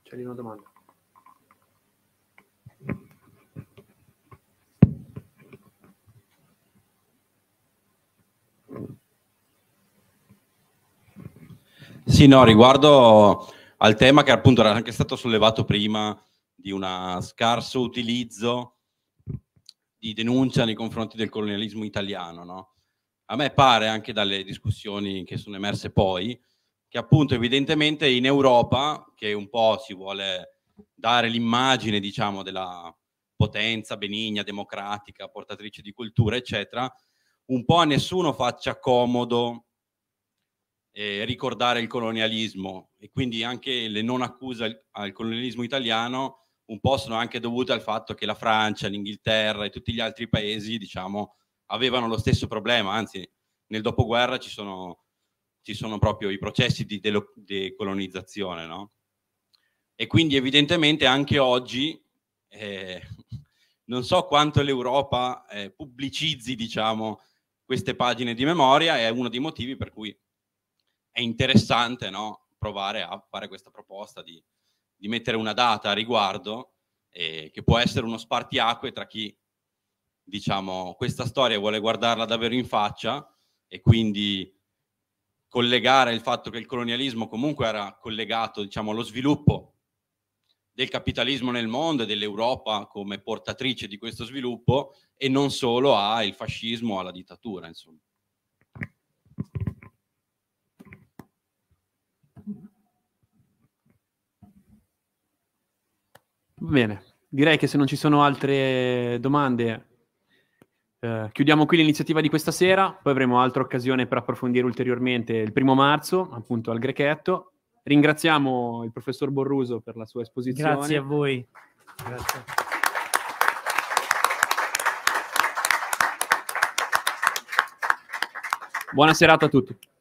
C'è una domanda. Sì, no, riguardo al tema che appunto era anche stato sollevato prima di un scarso utilizzo di denuncia nei confronti del colonialismo italiano, no? A me pare anche dalle discussioni che sono emerse poi che appunto evidentemente in Europa, che un po' si vuole dare l'immagine, diciamo, della potenza benigna, democratica, portatrice di cultura, eccetera, un po' a nessuno faccia comodo eh, ricordare il colonialismo e quindi anche le non accuse al colonialismo italiano un po' sono anche dovute al fatto che la Francia, l'Inghilterra e tutti gli altri paesi, diciamo, avevano lo stesso problema, anzi nel dopoguerra ci sono, ci sono proprio i processi di decolonizzazione, no? E quindi evidentemente anche oggi eh, non so quanto l'Europa eh, pubblicizzi, diciamo, queste pagine di memoria, è uno dei motivi per cui è interessante no? provare a fare questa proposta di, di mettere una data a riguardo eh, che può essere uno spartiacque tra chi diciamo questa storia vuole guardarla davvero in faccia e quindi collegare il fatto che il colonialismo comunque era collegato diciamo, allo sviluppo del capitalismo nel mondo e dell'Europa come portatrice di questo sviluppo e non solo al fascismo, alla dittatura, insomma. Bene, direi che se non ci sono altre domande eh, chiudiamo qui l'iniziativa di questa sera, poi avremo altra occasione per approfondire ulteriormente il primo marzo, appunto al Grechetto. Ringraziamo il professor Borruso per la sua esposizione. Grazie a voi. Grazie. Buona serata a tutti.